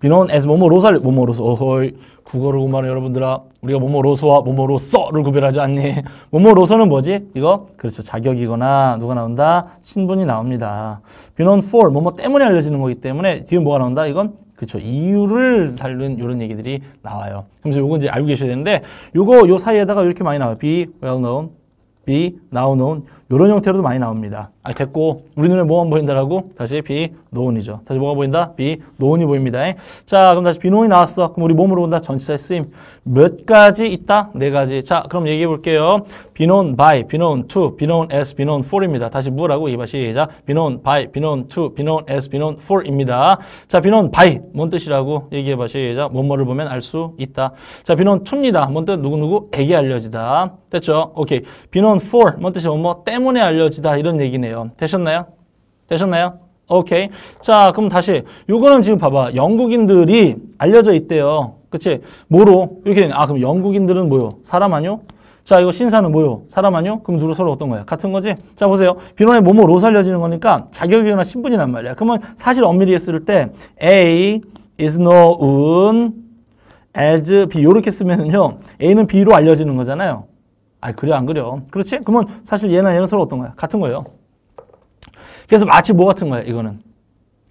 비논 as 뭐뭐로서 뭐뭐로서 어허이 국어를 구부하는 여러분들아 우리가 뭐뭐로서와 뭐뭐로서를 구별하지 않니? 뭐뭐로서는 뭐지? 이거 그렇죠. 자격이거나 누가 나온다? 신분이 나옵니다. 비논 for 뭐뭐 때문에 알려지는 거기 때문에 뒤에 뭐가 나온다? 이건 그렇죠. 이유를 다루는 이런 얘기들이 나와요. 그래서 요건 이제 알고 계셔야 되는데 요거 요 사이에다가 이렇게 많이 나와요. be well known, be now known 이런 형태로도 많이 나옵니다. 아 됐고 우리 눈에 뭐만 보인다라고 다시 비노온이죠. 다시 뭐가 보인다? 비노온이 보입니다. 자 그럼 다시 비노온이 나왔어. 그럼 우리 몸으로 본다. 전치사의 쓰임 몇 가지 있다? 네 가지. 자 그럼 얘기해 볼게요. 비노온 by, 비노온 to, 비노온 as, 비노온 for입니다. 다시 뭐라고 이봐 시작. 비노온 by, 비노온 to, 비노온 as, 비노온 for입니다. 자 비노온 by 뭔 뜻이라고 얘기해 봐 시작. 뭔뭐를 보면 알 수 있다. 자 비노온 to입니다. 뭔 뜻? 누구누구? 에게 알려지다. 됐죠? 오케이. 비노온 for 뭔 뜻이 뭐뭐 때문에 알려지다 이런 얘기네요. 돼요. 되셨나요? 되셨나요? 오케이. 자, 그럼 다시 요거는 지금 봐봐. 영국인들이 알려져 있대요. 그치? 뭐로? 이렇게 되네. 아, 그럼 영국인들은 뭐요? 사람 아니요? 자, 이거 신사는 뭐요? 사람 아니요? 그럼 둘로 서로 어떤 거야? 같은 거지? 자, 보세요. 비론의 뭐뭐로 살려지는 거니까 자격이나 신분이란 말이야. 그러면 사실 엄밀히 했을 때 A is no un as B 이렇게 쓰면은요. A는 B로 알려지는 거잖아요. 아, 그래 안 그래? 그렇지? 그러면 사실 얘나 얘는 서로 어떤 거야? 같은 거예요. 그래서 마치 뭐 같은 거야, 이거는.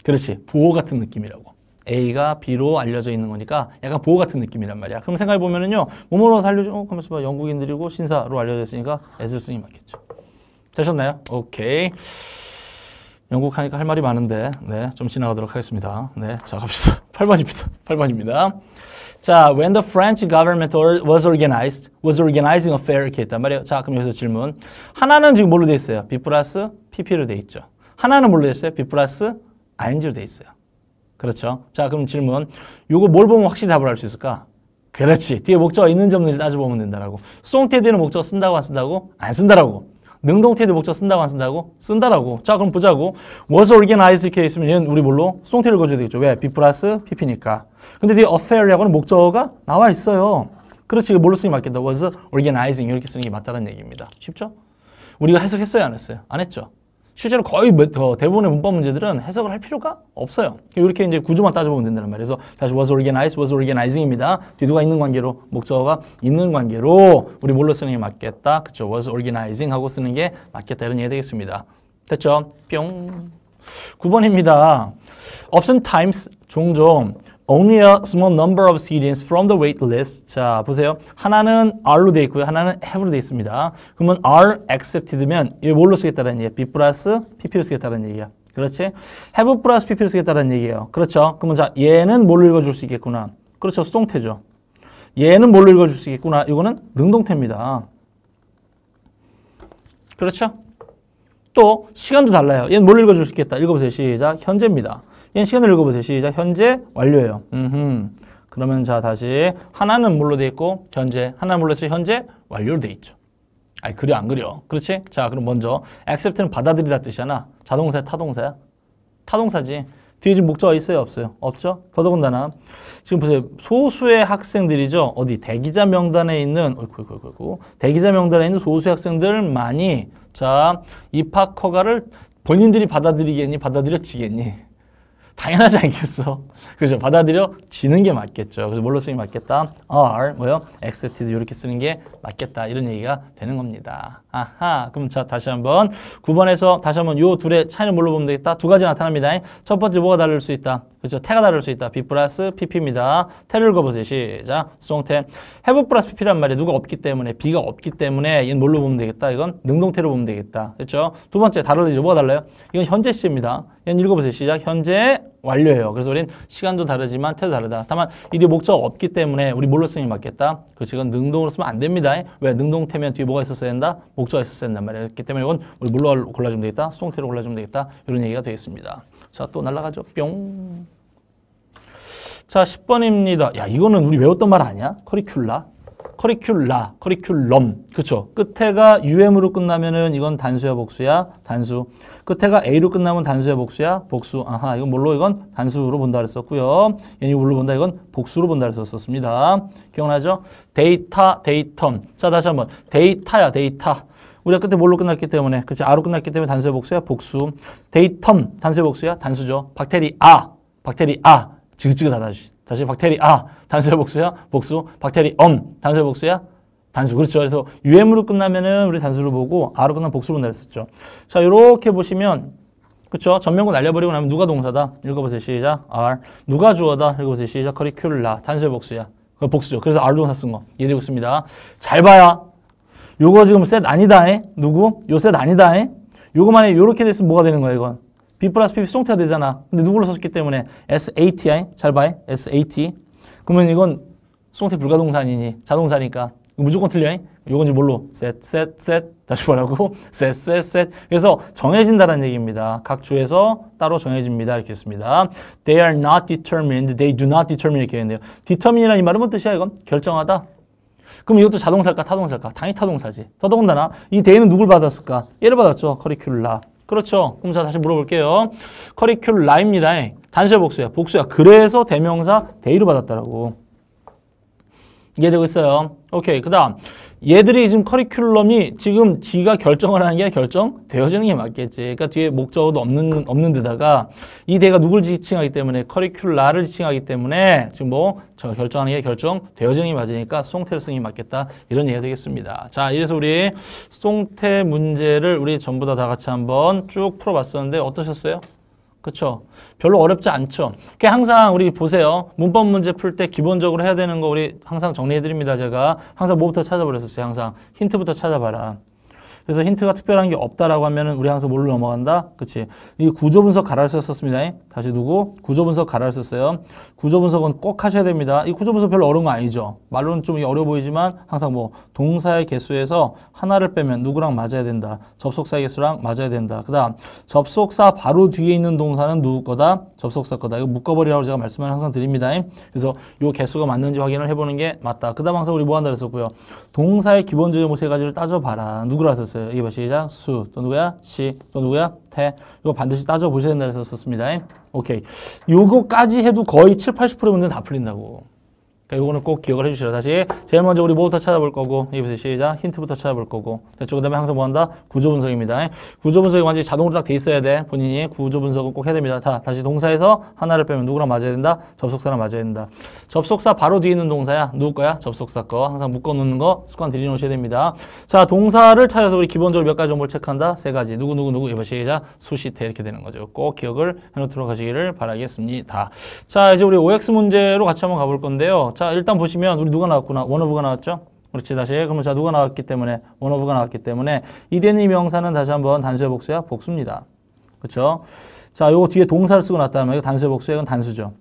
그렇지, 보호 같은 느낌이라고. A가 B로 알려져 있는 거니까 약간 보호 같은 느낌이란 말이야. 그럼 생각해보면은요, 뭐뭐로 살려줘? 어, 러면서 봐. 영국인들이고 신사로 알려져 있으니까 에슬슨이 맞겠죠. 되셨나요? 오케이. 영국 하니까 할 말이 많은데, 네, 좀 지나가도록 하겠습니다. 네, 자, 갑시다. 8번입니다. 8번입니다. 자, when the French government was organized, was organizing a fair 이렇게 했단 말이에요. 자, 그럼 여기서 질문. 하나는 지금 뭘로 돼 있어요? B 플러스 PP로 돼 있죠. 하나는 뭘로 됐어요? B 플러스 ING로 돼 있어요. 그렇죠. 자, 그럼 질문. 요거 뭘 보면 확실히 답을 알수 있을까? 그렇지. 뒤에 목적어 있는지 없는지 따져보면 된다라고. 수동태들는 목적어 쓴다고 안 쓴다고? 안 쓴다라고. 능동태도 목적어 쓴다고 안 쓴다고? 쓴다라고. 자, 그럼 보자고. was organized 이렇게 있으면 얘는 우리 뭘로? 수동태를 거줘야 되겠죠. 왜? B 플러스 PP니까. 근데 뒤에 a f f a i r 라고는 목적어가 나와 있어요. 그렇지. 이거 뭘로 쓰는 게 맞겠다. was organizing 이렇게 쓰는 게 맞다는 얘기입니다. 쉽죠? 우리가 해석했어요? 안 했어요? 안 했죠? 실제로 거의 대부분의 문법 문제들은 해석을 할 필요가 없어요. 이렇게 이제 구조만 따져보면 된다는 말이에요. 그래서 다시 was organized, was organizing입니다. 뒤두가 있는 관계로, 목적어가 있는 관계로 우리 뭘로 쓰는 게 맞겠다. 그쵸. was organizing 하고 쓰는 게 맞겠다. 이런 얘기 되겠습니다. 됐죠? 뿅. 9번입니다. Often times, 종종 only a small number of students from the wait list. 자, 보세요. 하나는 R로 되어 있고요. 하나는 have로 돼 있습니다. 그러면 R accepted면 이 뭘로 쓰겠다는 얘기야? B 플러스 PP로 쓰겠다는 얘기야. 그렇지? have 플러스 PP로 쓰겠다는 얘기예요. 그렇죠? 그러면 자, 얘는 뭘로 읽어줄 수 있겠구나. 그렇죠. 수동태죠. 얘는 뭘로 읽어줄 수 있겠구나. 이거는 능동태입니다. 그렇죠? 또 시간도 달라요. 얘는 뭘 읽어줄 수 있겠다. 읽어보세요. 시작. 현재입니다. 시간을 읽어보세요. 시작. 현재 완료예요. 음흠. 그러면 자 다시 하나는 물로 돼 있고 현재 하나 물로 해서 현재 완료로 돼 있죠. 아니 그려 안그래요 그렇지? 자 그럼 먼저 accept는 받아들이다 뜻이잖아. 자동사야 타동사야? 타동사지. 뒤에 지금 목적어 있어요? 없어요? 없죠? 더더군다나 지금 보세요. 소수의 학생들이죠. 어디 대기자 명단에 있는 어이구 어이구 어이구 대기자 명단에 있는 소수의 학생들만이 자 입학 허가를 본인들이 받아들이겠니? 받아들여지겠니? 당연하지 않겠어. 그죠? 받아들여지는 게 맞겠죠. 그래서 뭘로 쓰는 게 맞겠다? r 뭐요? accepted 이렇게 쓰는 게 맞겠다. 이런 얘기가 되는 겁니다. 아하. 그럼 자, 다시 한번. 9번에서 다시 한번 요 둘의 차이를 뭘로 보면 되겠다? 두 가지 나타납니다. 첫 번째 뭐가 다를 수 있다? 그렇죠. 태가 다를 수 있다. B 플러스 PP입니다. 태를 읽어보세요. 시작. 수동태. have 플러스 PP란 말이 누가 없기 때문에, B가 없기 때문에 얘는 뭘로 보면 되겠다? 이건 능동태로 보면 되겠다. 그렇죠. 두 번째, 다르죠. 뭐가 달라요? 이건 현재 시입니다. 얘는 읽어보세요. 시작. 현재 완료해요. 그래서 우리는 시간도 다르지만 태도 다르다. 다만 이게 목적 없기 때문에 우리 뭘로 쓰는 맞겠다. 그 지금 능동으로 쓰면 안 됩니다. 왜? 능동태면 뒤에 뭐가 있었어야 된다? 목적이 있었어야 된단 말이야 그렇기 때문에 이건 우리 뭘로 골라주면 되겠다? 수동태로 골라주면 되겠다. 이런 얘기가 되겠습니다. 자, 또 날라가죠. 뿅. 자, 10번입니다. 야, 이거는 우리 외웠던 말 아니야? 커리큘라. 커리큘라, 커리큘럼. 그렇죠. 끝에가 um으로 끝나면은 이건 단수야, 복수야? 단수. 끝에가 a로 끝나면 단수야, 복수야? 복수. 아하, 이건 뭘로? 이건 단수로 본다 그랬었고요. 얘는 뭘로 본다? 이건 복수로 본다 그랬었습니다. 기억나죠? 데이터, 데이텀. 자, 다시 한번. 데이터야, 데이터. 우리가 그때 뭘로 끝났기 때문에 그치 아로 끝났기 때문에 단수야 복수야 복수 데이텀 단수야 복수야 단수죠 박테리 아 박테리 아 지긋지긋하다 다시 박테리 아 단수의 복수야 복수 박테리 엄 단수의 복수야 단수 그렇죠 그래서 UM으로 끝나면은 우리 단수를 보고 R로 끝나면 복수로 본렸었죠자 이렇게 보시면 그쵸 그렇죠? 전면구 날려버리고 나면 누가 동사다 읽어보세요 시작 R 누가 주어다 읽어보세요 시작 커리큘라 단수의 복수야 그 복수죠 그래서 R 동사 쓴거 이해되고 있습니다 잘 봐야 요거 지금 셋 아니다 해 누구 요 셋 아니다 해 요거만에 요렇게 됐으면 뭐가 되는 거야 이건 B 플러스 PP 수동태가 되잖아. 근데 누구를 썼기 때문에 SATI 잘 봐. SAT. 그러면 이건 수동태 불가동산이니 자동사니까 무조건 틀려. 요건지 뭘로? 셋, 셋, 셋. 다시 말하고 셋, 셋, 셋. 그래서 정해진다는 얘기입니다. 각 주에서 따로 정해집니다. 이렇게 했습니다. They are not determined. They do not determine 이렇게 했네요. determine이라는 이 말은 뭔 뜻이야? 이건 결정하다. 그럼 이것도 자동사일까 타동사일까? 당연히 타동사지. 더더군다나 이 대인은 누굴 받았을까? 얘를 받았죠. 커리큘라. 그렇죠. 그럼 자 다시 물어볼게요. 커리큘라입니다. 예. 단수야 복수야? 복수야. 그래서 대명사 대의로 받았다라고. 이해되고 있어요. 오케이. 그 다음 얘들이 지금 커리큘럼이 지금 지가 결정을 하는 게 아니라 결정되어지는 게 맞겠지. 그러니까 뒤에 목적어도 없는, 없는 데다가 이 대가 누굴 지칭하기 때문에 커리큘라를 지칭하기 때문에 지금 뭐 저 결정하는 게 결정되어지는 게 맞으니까 송태를쓰는 맞겠다. 이런 얘기가 되겠습니다. 자, 이래서 우리 송태 문제를 우리 전부 다 다 같이 한번 쭉 풀어봤었는데 어떠셨어요? 그렇죠? 별로 어렵지 않죠. 그게 그러니까 항상 우리 보세요. 문법 문제 풀 때 기본적으로 해야 되는 거 우리 항상 정리해 드립니다. 제가 항상 뭐부터 찾아버렸었어요. 항상 힌트부터 찾아봐라. 그래서 힌트가 특별한 게 없다라고 하면은 우리 항상 뭘로 넘어간다? 그치? 이 구조 분석 가라를 썼습니다. 다시 누구? 구조 분석 가라를 썼어요. 구조 분석은 꼭 하셔야 됩니다. 이 구조 분석 별로 어려운 거 아니죠. 말로는 좀 어려 보이지만 항상 뭐 동사의 개수에서 하나를 빼면 누구랑 맞아야 된다. 접속사의 개수랑 맞아야 된다. 그다음 접속사 바로 뒤에 있는 동사는 누구 거다? 접속사 거다. 이거 묶어버리라고 제가 말씀을 항상 드립니다. 그래서 요 개수가 맞는지 확인을 해보는 게 맞다. 그다음 항상 우리 뭐 한다 그랬었고요. 동사의 기본 적제 모세 가지를 따져봐라. 누구라 썼어요? S 이게 시작 수또 누구야 시 또 누구야 태 이거 반드시 따져 보셔야 된다 해서 썼습니다. 오케이 요거까지 해도 거의 7, 80% 문제는 다 풀린다고. 그러니까 이거는 꼭 기억을 해주시라. 다시 제일 먼저 우리 뭐부터 찾아볼 거고 이부터 시작 힌트부터 찾아볼 거고 그다음에 항상 뭐 한다? 구조 분석입니다. 구조 분석이 완전히 자동으로 딱 돼 있어야 돼. 본인이 구조 분석은 꼭 해야 됩니다. 자, 다시 동사에서 하나를 빼면 누구랑 맞아야 된다? 접속사랑 맞아야 된다. 접속사 바로 뒤에 있는 동사야. 누구 거야? 접속사 거. 항상 묶어놓는 거 습관 들이놓으셔야 됩니다. 자, 동사를 찾아서 우리 기본적으로 몇 가지 정보를 체크한다? 세 가지. 누구 누구 누구 이번 시작 수시태 이렇게 되는 거죠. 꼭 기억을 해놓도록 하시기를 바라겠습니다. 자, 이제 우리 OX 문제로 같이 한번 가볼 건데요. 자, 일단 보시면 우리 누가 나왔구나. 원오브가 나왔죠? 그렇지. 다시. 그러면 자, 누가 나왔기 때문에 원오브가 나왔기 때문에 이대니 명사는 다시 한번 단수의 복수야? 복수입니다. 그렇죠? 자, 요거 뒤에 동사를 쓰고 났다는 말이 단수의 복수야? 이건 단수죠.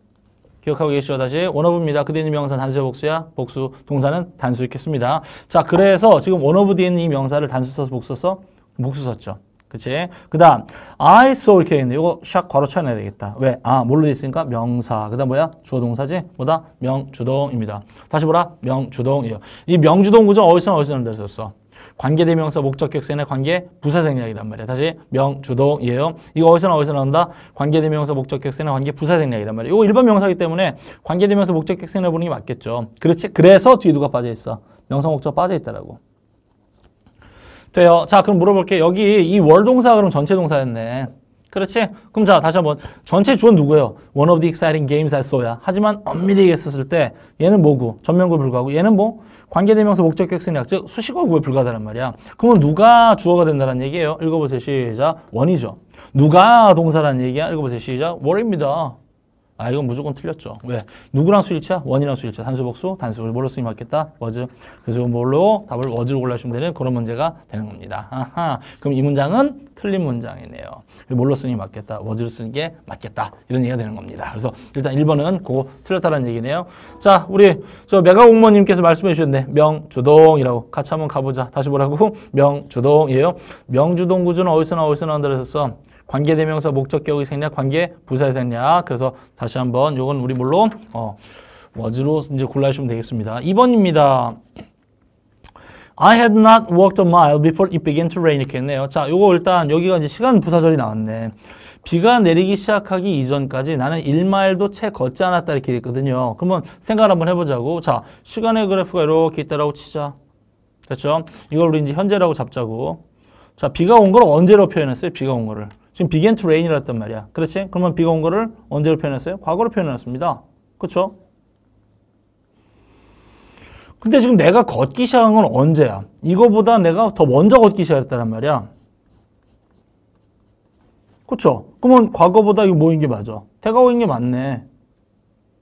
기억하고 계시죠? 다시 원어브입니다. 그대니 명사 단수의 복수야? 복수. 동사는 단수 읽겠습니다. 자, 그래서 지금 원어브 DN이 명사를 단수 써서 복수 써서 복수 썼죠. 그치? 그 다음, I saw 이렇게 있는데, 이거 샥 괄호 쳐야 되겠다. 왜? 아, 뭘로 돼 있으니까? 명사. 그 다음 뭐야? 주어 동사지? 뭐다? 명주동입니다. 다시 보라. 명주동이요. 이 명주동 구조 어디서 어디서 들었었어? 관계대명사 목적격세나 관계 부사생략이란 말이야. 다시 명주동이에요. 이거 어디서 어디서 나온다? 관계대명사 목적격세나 관계 부사생략이란 말이야. 이거 일반 명사기 때문에 관계대명사 목적격세나 보는 게 맞겠죠. 그렇지? 그래서 뒤에 누가 빠져있어? 명사 목적 빠져있다라고. 돼요. 자, 그럼 물어볼게. 여기 이 월동사 그럼 전체 동사였네. 그렇지? 그럼 자, 다시 한번. 전체 주어 누구예요? One of the exciting games I saw야. 하지만 엄밀히 얘기했을 때 얘는 뭐고? 전면구 불과하고 얘는 뭐? 관계대명사 목적격생략 즉 수식어구에 불과하단 말이야. 그러면 누가 주어가 된다는 얘기예요? 읽어보세요. 시작. 원이죠. 누가 동사라는 얘기야? 읽어보세요. 시작. 월입니다. 아 이건 무조건 틀렸죠. 왜? 누구랑 수일치야? 원이랑 수일치야. 단수복수, 단수를 뭘로 쓰면 맞겠다? 워즈. 그래서 뭘로 답을 워즈로 골라주시면 되는 그런 문제가 되는 겁니다. 아하. 그럼 이 문장은 틀린 문장이네요. 뭘로 쓰는 게 맞겠다? 워즈로 쓰는 게 맞겠다. 이런 얘기가 되는 겁니다. 그래서 일단 1번은 그거 틀렸다는 얘기네요. 자, 우리 저메가공무원님께서 말씀해 주셨는데 명주동이라고. 같이 한번 가보자. 다시 보라고? 명주동이에요. 명주동 구조는 어디서 나 어디서 나온다 그랬었어? 관계대명사 목적격의 생략, 관계 부사의 생략. 그래서 다시 한번 이건 우리 물론 어, 워즈로 이제 골라주시면 되겠습니다. 2번입니다. I had not walked a mile before it began to rain 이렇게 했네요. 자, 요거 일단 여기가 이제 시간 부사절이 나왔네. 비가 내리기 시작하기 이전까지 나는 1마일도 채 걷지 않았다 이렇게 됐거든요. 그러면 생각을 한번 해보자고. 자, 시간의 그래프가 이렇게 있다라고 치자. 됐죠 이걸 우리 이제 현재라고 잡자고. 자, 비가 온 걸 언제로 표현했어요? 비가 온 거를. 지금 began to rain이라 했단 말이야. 그렇지? 그러면 비가 온 거를 언제로 표현했어요? 과거로 표현했습니다. 그렇죠? 근데 지금 내가 걷기 시작한 건 언제야? 이거보다 내가 더 먼저 걷기 시작했단 다 말이야. 그렇죠? 그러면 과거보다 이거 뭐인 게 맞아? 태가오인 게 맞네.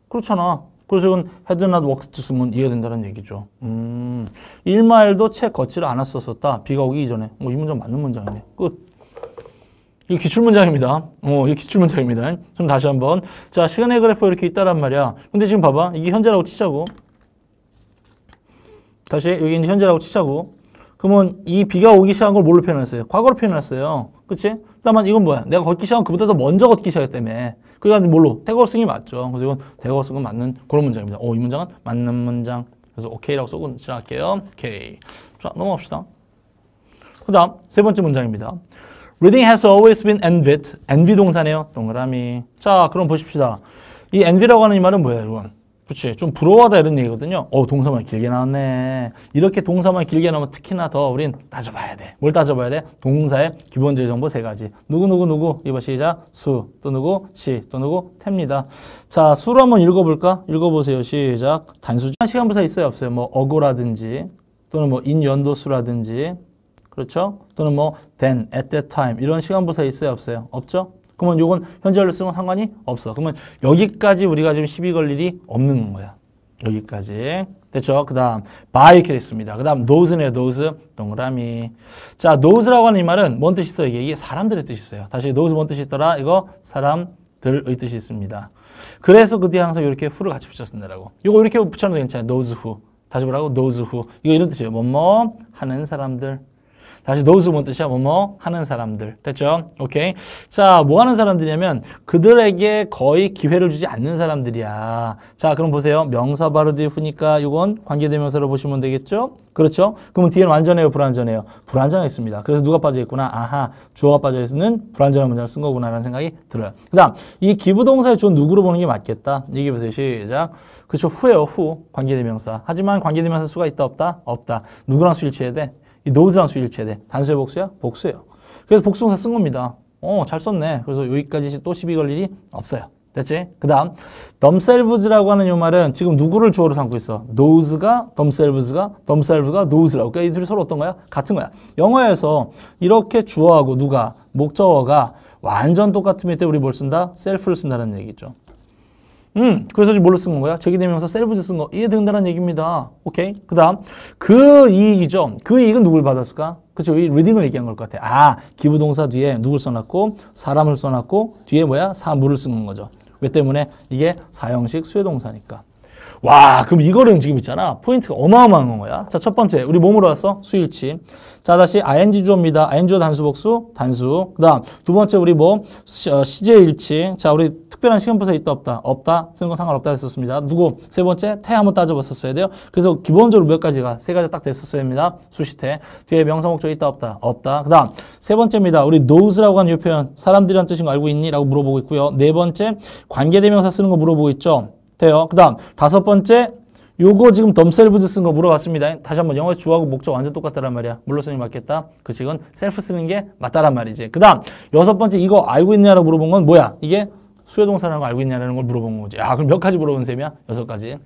그렇잖아. 그래서 이건 had not walked to s 이해가 된다는 얘기죠. 음, 1마일도 채 걷지를 않았었었다. 비가 오기 이전에. 뭐이 어, 문장 맞는 문장이네. 끝. 이 기출문장입니다. 어, 이 기출문장입니다. 그 다시 한번. 자, 시간의 그래프 이렇게 있다란 말이야. 근데 지금 봐봐. 이게 현재라고 치자고. 다시 여기 있는 현재라고 치자고. 그러면 이 비가 오기 시작한 걸 뭘로 표현했어요? 과거로 표현했어요. 그치? 다만 이건 뭐야? 내가 걷기 시작한 그보다 더 먼저 걷기 시작했다며. 그러니까 뭘로? 태거승이 맞죠. 그래서 이건 대거승은 맞는 그런 문장입니다. 오, 어, 이 문장은 맞는 문장. 그래서 오케이라고 쓰고 시작할게요. 오케이. 자, 넘어갑시다. 그 다음 세 번째 문장입니다. Reading has always been envied. envy 동사네요. 동그라미. 자, 그럼 보십시다. 이 envy라고 하는 이 말은 뭐예요, 여러분? 그치. 좀 부러워하다 이런 얘기거든요. 어, 동사만 길게 나왔네. 이렇게 동사만 길게 나오면 특히나 더 우린 따져봐야 돼. 뭘 따져봐야 돼? 동사의 기본적인 정보 세 가지. 누구, 누구, 누구. 이거 시작. 수. 또 누구? 시. 또 누구? 탭니다. 자, 수로 한번 읽어볼까? 읽어보세요. 시작. 단수. 시간부사 있어요? 없어요? 뭐, 어고라든지. 또는 뭐, 인연도수라든지. 그렇죠? 또는 뭐 then, at that time 이런 시간 부사 있어요? 없어요? 없죠? 그러면 요건 현재를 쓰면 상관이 없어. 그러면 여기까지 우리가 지금 시비 걸 일이 없는 거야. 여기까지. 됐죠? 그 다음 by 이렇게 됐습니다. 그 다음 those네요. those 동그라미. 자, those라고 하는 이 말은 뭔 뜻이 있어요? 이게 사람들의 뜻이 있어요. 다시 those 뭔 뜻이 있더라? 이거 사람들의 뜻이 있습니다. 그래서 그 뒤에 항상 이렇게 who를 같이 붙였습니다라고. 이거 이렇게 붙여놔도 괜찮아요. those who. 다시 보라고 those who. 이거 이런 뜻이에요. 뭐뭐 하는 사람들. 다시 those 본 뜻이야 뭐뭐 하는 사람들 됐죠? 오케이 자 뭐 하는 사람들이냐면 그들에게 거의 기회를 주지 않는 사람들이야 자 그럼 보세요 명사 바로 뒤에 후니까 이건 관계대명사로 보시면 되겠죠? 그렇죠? 그러면 뒤에는 완전해요 불완전해요? 불완전했습니다 그래서 누가 빠져있구나 아하 주어가 빠져있는 불완전한 문장을 쓴 거구나라는 생각이 들어요 그 다음 이 기부동사의 주 누구로 보는 게 맞겠다 얘기해 보세요 시작 그렇죠 후예요 후 관계대명사 하지만 관계대명사 수가 있다 없다? 없다 누구랑 수일치해야 돼? 이노즈랑수 일체돼. 단수의 복수야? 복수예요. 그래서 복수사 쓴 겁니다. 어, 잘 썼네. 그래서 여기까지 또 시비 걸 일이 없어요. 됐지? 그 다음 t h e m 라고 하는 요 말은 지금 누구를 주어로 삼고 있어? t h 가 t h e m 가 t h e 가 t h 라고 그러니까 이 둘이 서로 어떤 거야? 같은 거야 영어에서 이렇게 주어하고 누가 목적어가 완전 똑같으면 때 우리 뭘 쓴다? s e 를 쓴다는 얘기죠 음, 그래서 뭘로 쓴 거야? 제기대명사 셀브즈 쓴 거. 이해된다는 얘기입니다. 오케이. 그 다음, 그 이익이죠. 그 이익은 누굴 받았을까? 그쵸. 이 리딩을 얘기한 걸 것 같아. 아, 기부동사 뒤에 누굴 써놨고, 사람을 써놨고, 뒤에 뭐야? 사물을 쓴 거죠. 왜 때문에? 이게 사형식 수요동사니까. 와, 그럼 이거는 지금 있잖아. 포인트가 어마어마한 건 거야. 자, 첫 번째. 우리 몸으로 왔어? 수일치. 자, 다시 ing 주어입니다. ing 주어 단수 복수, 단수. 그 다음, 두 번째 우리 뭐, 시, 어, 제 일치. 자, 우리 특별한 시간부사 있다 없다. 없다. 쓰는 건 상관없다 했었습니다. 누구? 세 번째, 태 한번 따져봤었어야 돼요. 그래서 기본적으로 몇 가지가, 세 가지 딱 됐었어야 합니다. 수시태. 뒤에 명사 목적 있다 없다. 없다. 그 다음, 세 번째입니다. 우리 knows라고 하는 이 표현. 사람들이란 뜻인 거 알고 있니? 라고 물어보고 있고요. 네 번째, 관계대명사 쓰는 거 물어보고 있죠. 돼요. 그 다음 다섯 번째 요거 지금 덤셀브즈 쓴 거 물어봤습니다. 다시 한 번 영어 주하고 목적 완전 똑같다란 말이야. 물러서니 맞겠다. 그식은 셀프 쓰는 게 맞다란 말이지. 그 다음 여섯 번째 이거 알고 있냐라고 물어본 건 뭐야? 이게 수요동사라고 알고 있냐라는 걸 물어본 거지. 아 그럼 몇 가지 물어본 셈이야? 여섯 가지.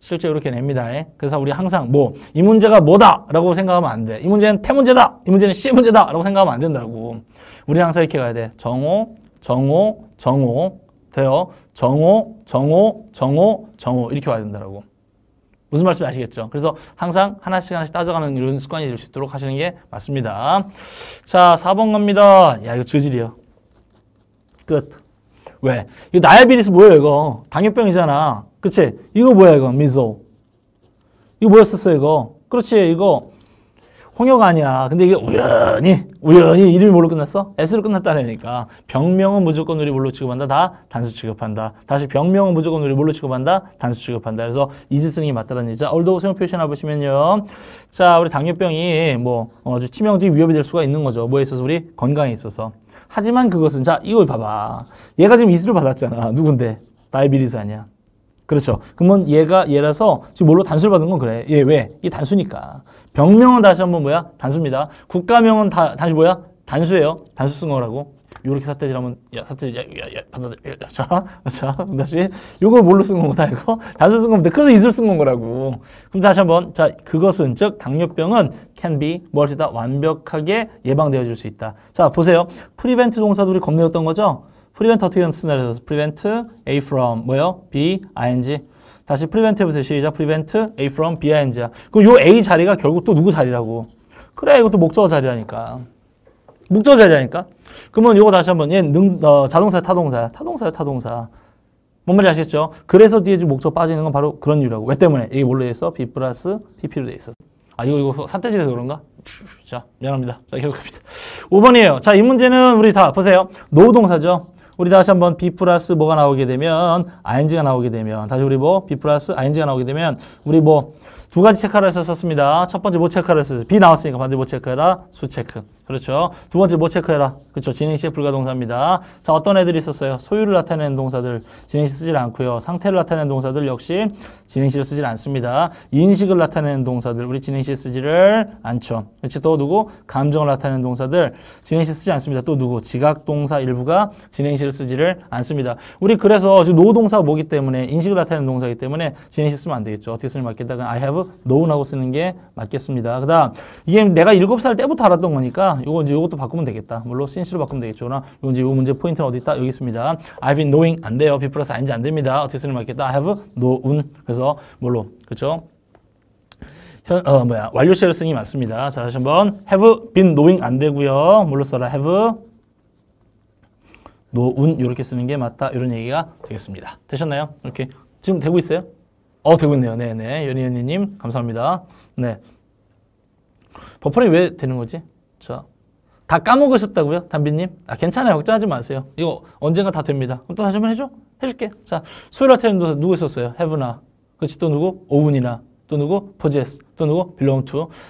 실제 이렇게 냅니다. 예. 그래서 우리 항상 뭐 이 문제가 뭐다 라고 생각하면 안 돼. 이 문제는 태문제다. 이 문제는 씨문제다 라고 생각하면 안 된다고. 우리 항상 이렇게 가야 돼. 정오, 정오, 정오, 돼요. 정오, 정오, 정오, 정오 이렇게 와야 된다라고. 무슨 말씀 아시겠죠? 그래서 항상 하나씩 하나씩 따져가는 이런 습관이 될 수 있도록 하시는 게 맞습니다. 자, 4번 갑니다. 야, 이거 저질이야. 끝. 왜? 이거 나야비리스 뭐예요, 이거? 당뇨병이잖아. 그치? 이거 뭐야, 이거? 미소. 이거 뭐였었어, 이거? 그렇지, 이거. 홍역 아니야. 근데 이게 우연히 우연히 이름이 뭘로 끝났어? S로 끝났다니까. 병명은 무조건 우리 뭘로 취급한다? 다 단수 취급한다. 다시 병명은 무조건 우리 뭘로 취급한다? 단수 취급한다. 그래서 이즈 쓰이 맞다라는 얘기죠. 얼도 생용 표시 하나 보시면요. 자, 우리 당뇨병이 뭐 아주 치명적인 위협이 될 수가 있는 거죠. 뭐에 있어서 우리 건강에 있어서. 하지만 그것은 자, 이걸 봐봐. 얘가 지금 이수를 받았잖아. 누군데? 다이비리스 아니야. 그렇죠. 그러면 얘가 얘라서 지금 뭘로 단수를 받은 건 그래. 얘 왜? 이 단수니까. 병명은 다시 한번 뭐야? 단수입니다. 국가명은 다 다시 뭐야? 단수예요. 단수 쓴 거라고. 요렇게 사태질 하면 야 사태질 야야야 받아들 자자 다시 요거 뭘로 쓴 건가, 이거 단수 쓴 건데, 그래서 이슬 쓴건 거라고. 그럼 다시 한번 자 그것은 즉 당뇨병은 can be 뭐 할 수 있다 완벽하게 예방되어 줄 수 있다. 자 보세요. prevent 동사도 우리 겁내었던 거죠. prevent 어떻게는 해서 prevent A from 뭐요? B, ing. 다시 prevent 해보세요. 시작. prevent A from B, ing야. 그럼 요 A 자리가 결국 또 누구 자리라고? 그래, 이것도 목적어 자리라니까. 목적어 자리라니까. 그러면 요거 다시 한번 얘 능, 어, 자동사 타동사야. 타동사야, 타동사. 뭔 말인지 아시겠죠? 그래서 뒤에 목적 빠지는 건 바로 그런 이유라고. 왜 때문에? 이게 뭘로 돼 있어? B 플러스 PP로 돼 있어. 아, 이거, 이거 산태질에서 그런가? 자, 미안합니다. 자, 계속 갑니다. 5번이에요. 자, 이 문제는 우리 다 보세요. 노동사죠. 우리 다시 한번 B 플러스 뭐가 나오게 되면 ing가 나오게 되면 다시 우리 뭐 B 플러스 ing가 나오게 되면 우리 뭐 두 가지 체크하라 해서 썼습니다. 첫 번째 뭐 체크하라 했었어요? B 나왔으니까 반대 뭐 체크해라? 수 체크. 그렇죠. 두 번째 뭐 체크해라. 그렇죠. 진행시에 불가동사입니다. 자, 어떤 애들이 있었어요? 소유를 나타내는 동사들 진행시 쓰질 않고요. 상태를 나타내는 동사들 역시 진행시를 쓰질 않습니다. 인식을 나타내는 동사들 우리 진행시에 쓰지를 않죠. 그렇지. 또 누구? 감정을 나타내는 동사들 진행시 쓰지 않습니다. 또 누구? 지각 동사 일부가 진행시를 쓰지를 않습니다. 우리 그래서 지금 노동사 뭐기 때문에 인식을 나타내는 동사이기 때문에 진행시 쓰면 안 되겠죠. 어떻게 쓰는 게 맞겠다. 그냥 I have known 하고 쓰는 게 맞겠습니다. 그다음 이게 내가 일곱 살 때부터 알았던 거니까 요거 이제 요것도 바꾸면 되겠다. 물론 s i 로 바꾸면 되겠죠. 나요 이제 요 문제 포인트는 어디 있다? 여기 있습니다. I've been knowing 안 돼요. B 플러스 아닌지 안 됩니다. 어떻게 쓰는 말겠다. have known. 그래서 뭘로 그렇죠? 현, 어 뭐야 완료시를 쓰는 맞습니다. 자 다시 한번 have been knowing 안 되고요. 뭘로 써라 have 노운 이렇게 쓰는 게 맞다 이런 얘기가 되겠습니다. 되셨나요? 이렇게 지금 되고 있어요? 어 되고 있네요. 네네 연희연희님 감사합니다. 네 버퍼링 왜 되는 거지? 자다 까먹으셨다고요? 담비님? 아, 괜찮아요. 걱정하지 마세요. 이거 언젠가 다 됩니다. 그럼 또 다시 한번 해줘? 해줄게. 자, 수요일 아침에도 누구 있었어요? 해브나. 그렇지, 또 누구? 오운이나. 또 누구? 포제스. 또 누구? b e l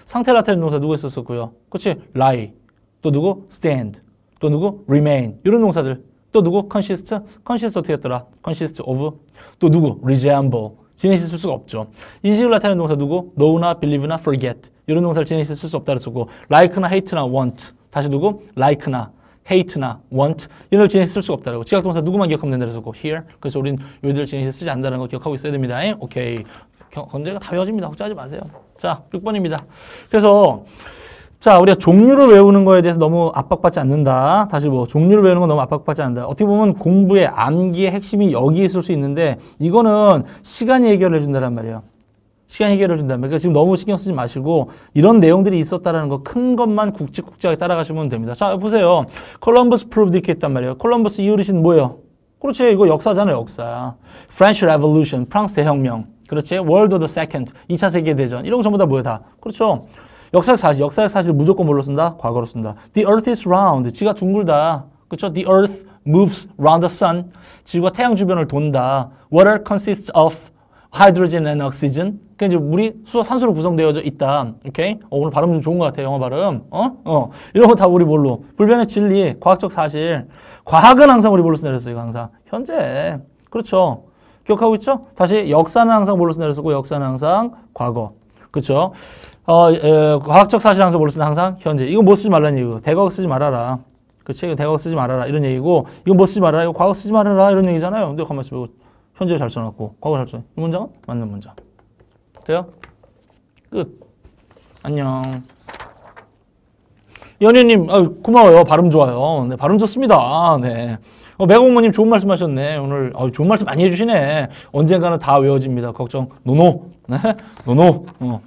상태 라테는 사 누구 있었었고요? 그렇지, l i 또 누구? s t a 또 누구? r e m 이런 동사들. 또 누구? consist. c 어떻게 했더라? c o n s i s 또 누구? r e s 지니시 쓸 수가 없죠. 인식을 나타내는 동사 누구? k n 나 b e l 나 f o 이런 동사를 지니시 쓸수 없다 그랬었고 l i k 나 h a t 나 w a 다시 누구? like나 hate나 want 이런 걸 진행해 쓸 수가 없다라고 지각동사 누구만 기억하면 된다고 했고 그 here 그래서 우린 요리들 진행해 쓰지 않는다는 걸 기억하고 있어야 됩니다 오케이 건제가다 외워집니다 걱정하지 마세요 자 6번입니다 그래서 자 우리가 종류를 외우는 거에 대해서 너무 압박받지 않는다 다시 뭐 종류를 외우는 건 너무 압박받지 않는다 어떻게 보면 공부의 암기의 핵심이 여기에 있을 수 있는데 이거는 시간이 해결해 준다란 말이에요 시간 해결을 준다면 그러니까 지금 너무 신경 쓰지 마시고 이런 내용들이 있었다라는 거 큰 것만 국직국직하게 따라가시면 됩니다. 자 보세요. 콜럼버스 프로브 이렇게 했단 말이에요. 콜럼버스 이유르신 뭐예요? 그렇지 이거 역사잖아요 역사. French Revolution 프랑스 대혁명. 그렇지 World War II 2차 세계 대전 이런 거 전부 다 뭐예요 다. 그렇죠. 역사적 사실 역사적 사실 무조건 뭘로 쓴다? 과거로 쓴다. The Earth is round. 지가 둥글다. 그렇죠? The Earth moves round the sun. 지구가 태양 주변을 돈다. Water consists of hydrogen and oxygen. 그 이제 물이 수와 산소로 구성되어져 있다. 오케이? 어, 오늘 발음 좀 좋은 것 같아요. 영어 발음. 어? 어. 이런 거 다 우리 뭘로? 불변의 진리, 과학적 사실. 과학은 항상 우리 뭘로 쓰내렸어요, 항상. 현재. 그렇죠. 기억하고 있죠? 다시 역사는 항상 뭘로 쓰내렸었고 역사는 항상 과거. 그렇죠? 어, 에, 과학적 사실 항상 뭘로 쓰는 항상 현재. 이거 못 뭐 쓰지 말라는 얘기고. 대과 쓰지 말아라. 그치? 이거 대과 쓰지 말아라. 이런 얘기고. 이거 못 뭐 쓰지 말아라. 이거 과학 쓰지 말아라. 이런 얘기잖아요. 근데 가만있어 고 현재 잘 써놨고 과거 잘 써. 이 문장은 맞는 문장. 돼요? 끝. 안녕. 연예님, 아, 고마워요. 발음 좋아요. 네, 발음 좋습니다. 아, 네. 어, 매공모님 좋은 말씀 하셨네. 오늘 어, 좋은 말씀 많이 해주시네. 언젠가는 다 외워집니다. 걱정. 노노. 네? 노노. 어.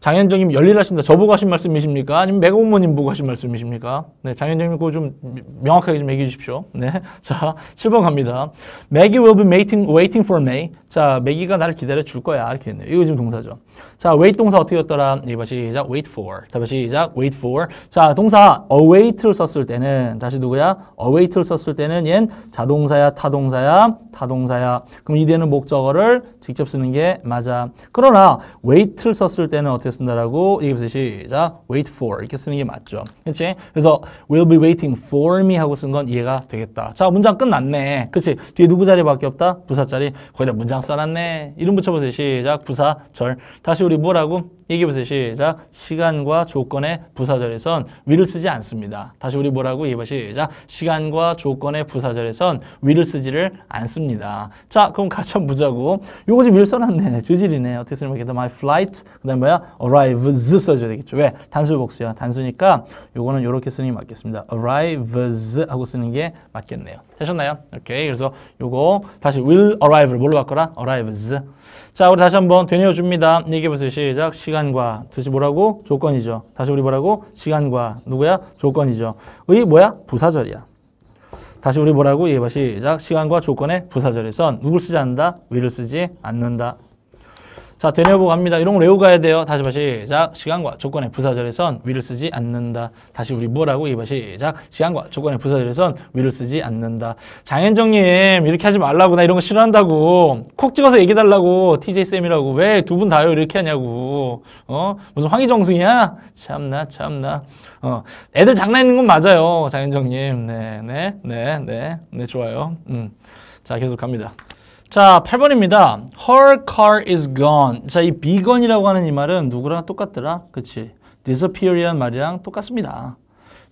장현정님 열일하신다. 저보고 하신 말씀이십니까? 아니면 매공모님 보고 하신 말씀이십니까? 네, 장현정님 그거 좀 명확하게 좀 얘기해 주십시오. 네. 자, 7번 갑니다. Maggie will be waiting, waiting for me. 자, 메기가 나를 기다려 줄 거야. 이렇게 했네요 이거 지금 동사죠. 자, wait 동사 어떻게 였더라? 이봐 시작. wait for. 다시 시작. wait for. 자, 동사 await를 썼을 때는 다시 누구야? await를 썼을 때는 얜 자동사야, 타동사야, 타동사야. 그럼 이 되는 목적어를 직접 쓰는 게 맞아. 그러나 wait를 썼을 때는 어떻게 쓴다라고? 이게 무 시작. wait for. 이렇게 쓰는 게 맞죠. 그렇지? 그래서 will be waiting for me 하고 쓴 건 이해가 되겠다. 자, 문장 끝났네. 그렇지? 뒤에 누구 자리밖에 없다? 부사 자리. 거의다 문장 써놨네. 이름 붙여보세요. 시작. 부사, 절. 다시 우리 뭐라고? 얘기해보세요. 시작. 시간과 조건의 부사절에선 위를 쓰지 않습니다. 다시 우리 뭐라고? 얘기해보세요 시작. 시간과 조건의 부사절에선 위를 쓰지를 않습니다. 자, 그럼 같이 한번 보자고. 요거 지금 위를 써놨네. 저질이네. 어떻게 쓰면 이렇게 My flight. 그 다음에 뭐야? arrives 써줘야 되겠죠. 왜? 단순 복수야. 단수니까 요거는 요렇게 쓰는 게 맞겠습니다. arrives 하고 쓰는 게 맞겠네요. 되셨나요? 오케이. 그래서 요거 다시 will arrive를 뭘로 바꿔라? arrives. 자, 우리 다시 한번 되뇌어줍니다. 얘기해보세요. 시작. 시간과. 뜻이 뭐라고? 조건이죠. 다시 우리 뭐라고? 시간과. 누구야? 조건이죠. 의 뭐야? 부사절이야. 다시 우리 뭐라고? 얘기해봐. 시작. 시간과 조건의 부사절에선 누굴 쓰지 않는다? 위를 쓰지 않는다. 자, 되뇌보 갑니다. 이런 거 외우고 가야 돼요. 다시 봐, 시작. 시간과 조건의 부사절에선 위를 쓰지 않는다. 다시 우리 뭐라고? 이봐, 시작. 시간과 조건의 부사절에선 위를 쓰지 않는다. 장현정님, 이렇게 하지 말라고. 나 이런 거 싫어한다고. 콕 찍어서 얘기해달라고. TJ쌤이라고. 왜 두 분 다요? 이렇게 하냐고. 어? 무슨 황희정승이야? 참나, 참나. 어. 애들 장난있는 건 맞아요. 장현정님. 네, 네, 네, 네. 네, 좋아요. 음. 자, 계속 갑니다. 자, 8번입니다. Her car is gone. 자, 이 begone이라고 하는 이 말은 누구랑 똑같더라? 그치. disappear이란 말이랑 똑같습니다.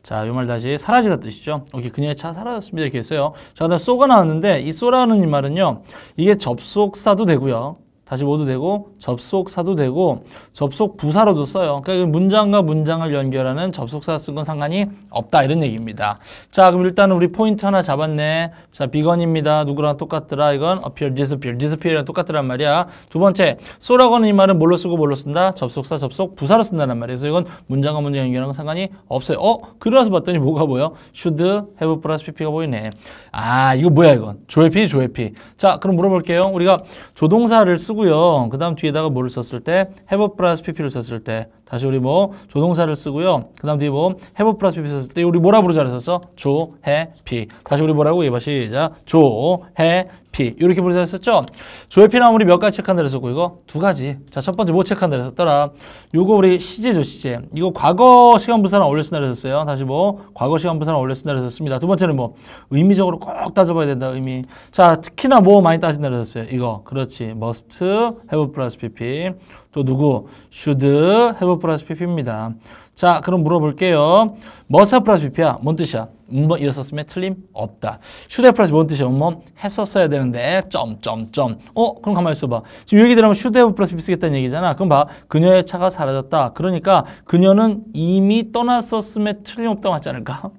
자, 이 말 다시 사라지다 뜻이죠. 오케이, 그녀의 차 사라졌습니다. 이렇게 했어요. 자, 그다음 so가 나왔는데 이 so라는 이 말은요. 이게 접속사도 되고요. 다시 5도 되고 접속사도 되고 접속부사로도 써요. 그러니까 문장과 문장을 연결하는 접속사 쓴 건 상관이 없다 이런 얘기입니다. 자 그럼 일단 우리 포인트 하나 잡았네. 자 비건입니다. 누구랑 똑같더라 이건 appear, disappear, disappear이랑 똑같더란 말이야. 두 번째 so라고 하는 이 말은 뭘로 쓰고 뭘로 쓴다? 접속사, 접속부사로 쓴다는 말이에요. 그래서 이건 문장과 문장 연결하는 건 상관이 없어요. 어? 그러라서 봤더니 뭐가 보여? should, have 플러스 pp가 보이네. 아 이거 뭐야 이건? 조회피, 조회피. 자 그럼 물어볼게요. 우리가 조동사를 쓰고 쓰고요. 그 다음 뒤에다가 뭐를 썼을 때 have 플러스 pp를 썼을 때 다시 우리 뭐 조동사를 쓰고요. 그 다음 뒤에 뭐 have 플러스 pp 썼을 때 우리 뭐라 부르자 그랬었어? 조, 해, 피. 다시 우리 뭐라고? 얘기해 봐 시작. 조, 해, 피. 이렇게 부르자 했었죠? 조 해, 피 나오면 우리 몇 가지 체크한다 그랬었고 이거 두 가지. 자, 첫 번째 뭐 체크한다 그랬었더라? 요거 우리 시제죠, 시제. 이거 과거 시간 분사랑 어울려 쓴다 그랬었어요. 다시 뭐 과거 시간 분사랑 어울려 쓴다 그랬었습니다. 두 번째는 뭐 의미적으로 꼭 따져봐야 된다, 의미. 자, 특히나 뭐 많이 따진다 그랬었어요. 이거. 그렇지. must have 플러스 pp. 또 누구? should have 플러스 pp입니다. 자, 그럼 물어볼게요. must have 플러스 pp야. 뭔 뜻이야? 음번 이었었으면 틀림 없다. should have 플러스 뭔 뜻이야? 음 했었어야 되는데 점점점. 어? 그럼 가만히 있어봐. 지금 여기 들어가면 should have 플러스 pp 쓰겠다는 얘기잖아. 그럼 봐. 그녀의 차가 사라졌다. 그러니까 그녀는 이미 떠났었음에 틀림없다고 하지 않을까?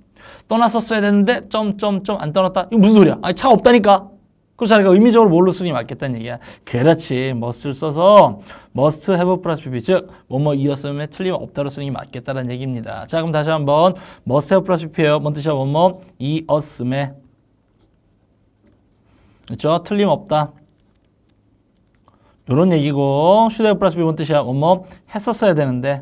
떠났었어야 되는데 점점점 안 떠났다. 이거 무슨 소리야? 아니 차가 없다니까. 그래서 자기가 의미적으로 뭘로 쓰는 게 맞겠다는 얘기야. 그렇지. must를 써서 must have 플러스 PP 즉 뭐뭐 뭐 이었음에 틀림없다로 쓰는 게 맞겠다는 얘기입니다. 자 그럼 다시 한 번 must have 플러스 PP예요. 뭔 뜻이야? 뭐뭐 이었음에 그렇죠? 틀림없다. 이런 얘기고 should have 플러스 PP 뭔 뜻이야? 뭐뭐 했었어야 되는데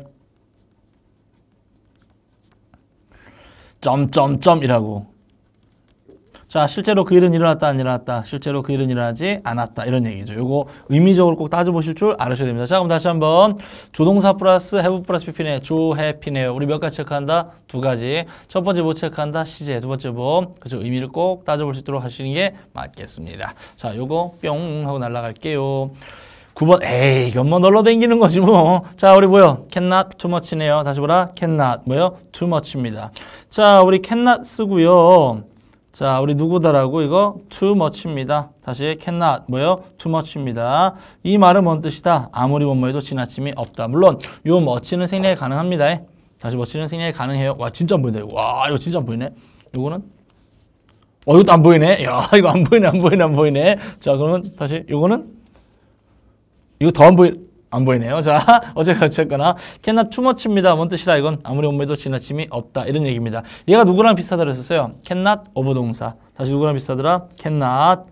점점점이라고 자, 실제로 그 일은 일어났다 안 일어났다. 실제로 그 일은 일어나지 않았다. 이런 얘기죠. 요거 의미적으로 꼭 따져보실 줄 알으셔야 됩니다. 자, 그럼 다시 한번 조동사 플러스 해부 플러스 피피네 조해피네요. 우리 몇 가지 체크한다? 두 가지. 첫 번째 뭐 체크한다? 시제. 두 번째 뭐 그죠? 의미를 꼭 따져볼 수 있도록 하시는 게 맞겠습니다. 자, 요거 뿅 하고 날라갈게요. 9번 에이 이건 뭐 널러 댕기는 거지 뭐. 자 우리 뭐요? cannot too much네요. 다시 보라. cannot 뭐요? too much입니다. 자 우리 cannot 쓰고요. 자, 우리 누구다라고 이거 too much입니다. 다시 cannot 뭐요? too much입니다. 이 말은 뭔 뜻이다? 아무리 뭐뭐 해도 지나침이 없다. 물론 요멋지는 생략이 가능합니다. 다시 멋지는 생략이 가능해요. 와, 진짜 안 보이네. 와, 이거 진짜 안 보이네. 요거는 어, 이것도 안 보이네. 야, 이거 안 보이네, 안 보이네, 안 보이네. 자, 그러면 다시 요거는 이거 더 안 보이 안 보이네요. 자, 어쨌거나 어거나 cannot too much입니다. 뭔 뜻이라 이건 아무리 몸매도 지나침이 없다. 이런 얘기입니다. 얘가 누구랑 비슷하다 고했었어요 cannot over 동사. 다시 누구랑 비슷하더라? cannot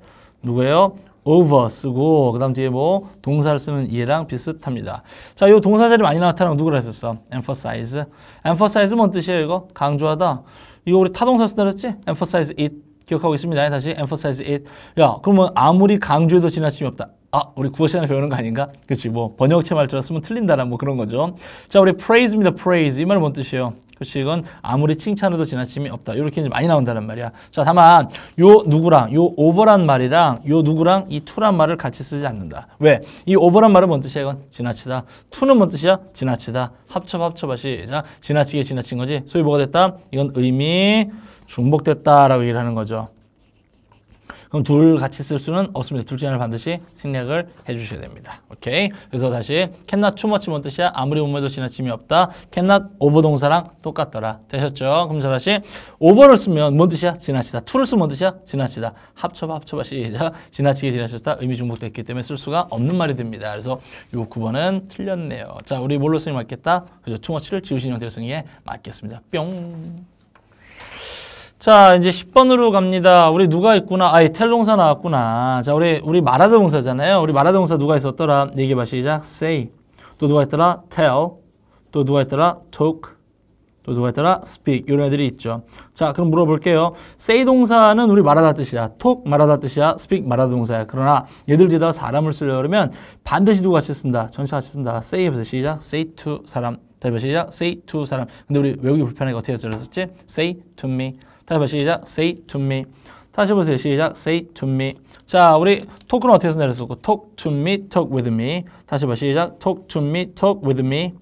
누구예요? over 쓰고 그 다음 뒤에 뭐 동사를 쓰는 얘랑 비슷합니다. 자, 이동사 자리 많이 나타나는 누구라 했었어? emphasize. emphasize 뭔 뜻이에요, 이거? 강조하다. 이거 우리 타동사 쓰다 그랬지? emphasize it. 기억하고 있습니다. 다시 emphasize it. 야, 그러면 아무리 강조해도 지나침이 없다. 아, 우리 국어 시간에 배우는 거 아닌가? 그렇뭐 번역체 말투라 쓰면 틀린다라 뭐 그런 거죠. 자, 우리 praise입니다. praise. 이말뭔 뜻이에요? 그렇 이건 아무리 칭찬해도 지나침이 없다. 이렇게 이제 많이 나온다는 말이야. 자, 다만 요 누구랑 요 over란 말이랑 요 누구랑 이 to란 말을 같이 쓰지 않는다. 왜? 이 over란 말은 뭔 뜻이야? 이건 지나치다. to는 뭔 뜻이야? 지나치다. 합쳐 합쳐봐 시작. 지나치게 지나친 거지. 소위 뭐가 됐다? 이건 의미 중복됐다라고 얘기를 하는 거죠. 그럼 둘 같이 쓸 수는 없습니다. 둘 중에 하나 반드시 생략을 해주셔야 됩니다. 오케이? 그래서 다시 cannot too much 뭔 뜻이야? 아무리 몸매도 지나침이 없다. cannot over 동사랑 똑같더라. 되셨죠? 그럼 자 다시 over를 쓰면 뭔 뜻이야? 지나치다. to를 쓰면 뭔 뜻이야? 지나치다. 합쳐봐 합쳐봐 시작. 지나치게 지나쳤다. 의미 중복됐기 때문에 쓸 수가 없는 말이 됩니다. 그래서 요 9번은 틀렸네요. 자 우리 뭘로 쓰면 맞겠다? 그죠? too much를 지우신 형태로 쓰는 게 맞겠습니다. 뿅! 자, 이제 10번으로 갑니다. 우리 누가 있구나. 아이, 텔동사 나왔구나. 자, 우리, 우리 마라드 동사잖아요. 우리 마라드 동사 누가 있었더라? 얘기해봐, 시작. say. 또 누가 있더라? tell. 또 누가 있더라? talk. 또 누가 있더라? speak. 이런 애들이 있죠. 자, 그럼 물어볼게요. say 동사는 우리 말하다 뜻이야. talk 말하다 뜻이야. speak 말하다 동사야. 그러나 얘들이 다 사람을 쓰려고 그러면 반드시 누가 같이 쓴다. 전체 같이 쓴다. say 해서 시작. say to 사람. 대표 시작. say to 사람. 근데 우리 외우기 불편하게 어떻게 쓰 했었지? say to me. 다시 한번 시작. Say to me. 다시 보세요. 시작. Say to me. 자, 우리 토크는 어떻게 해서내렸었고 Talk to me, talk with me. 다시 한번 시작. Talk to me, talk with me.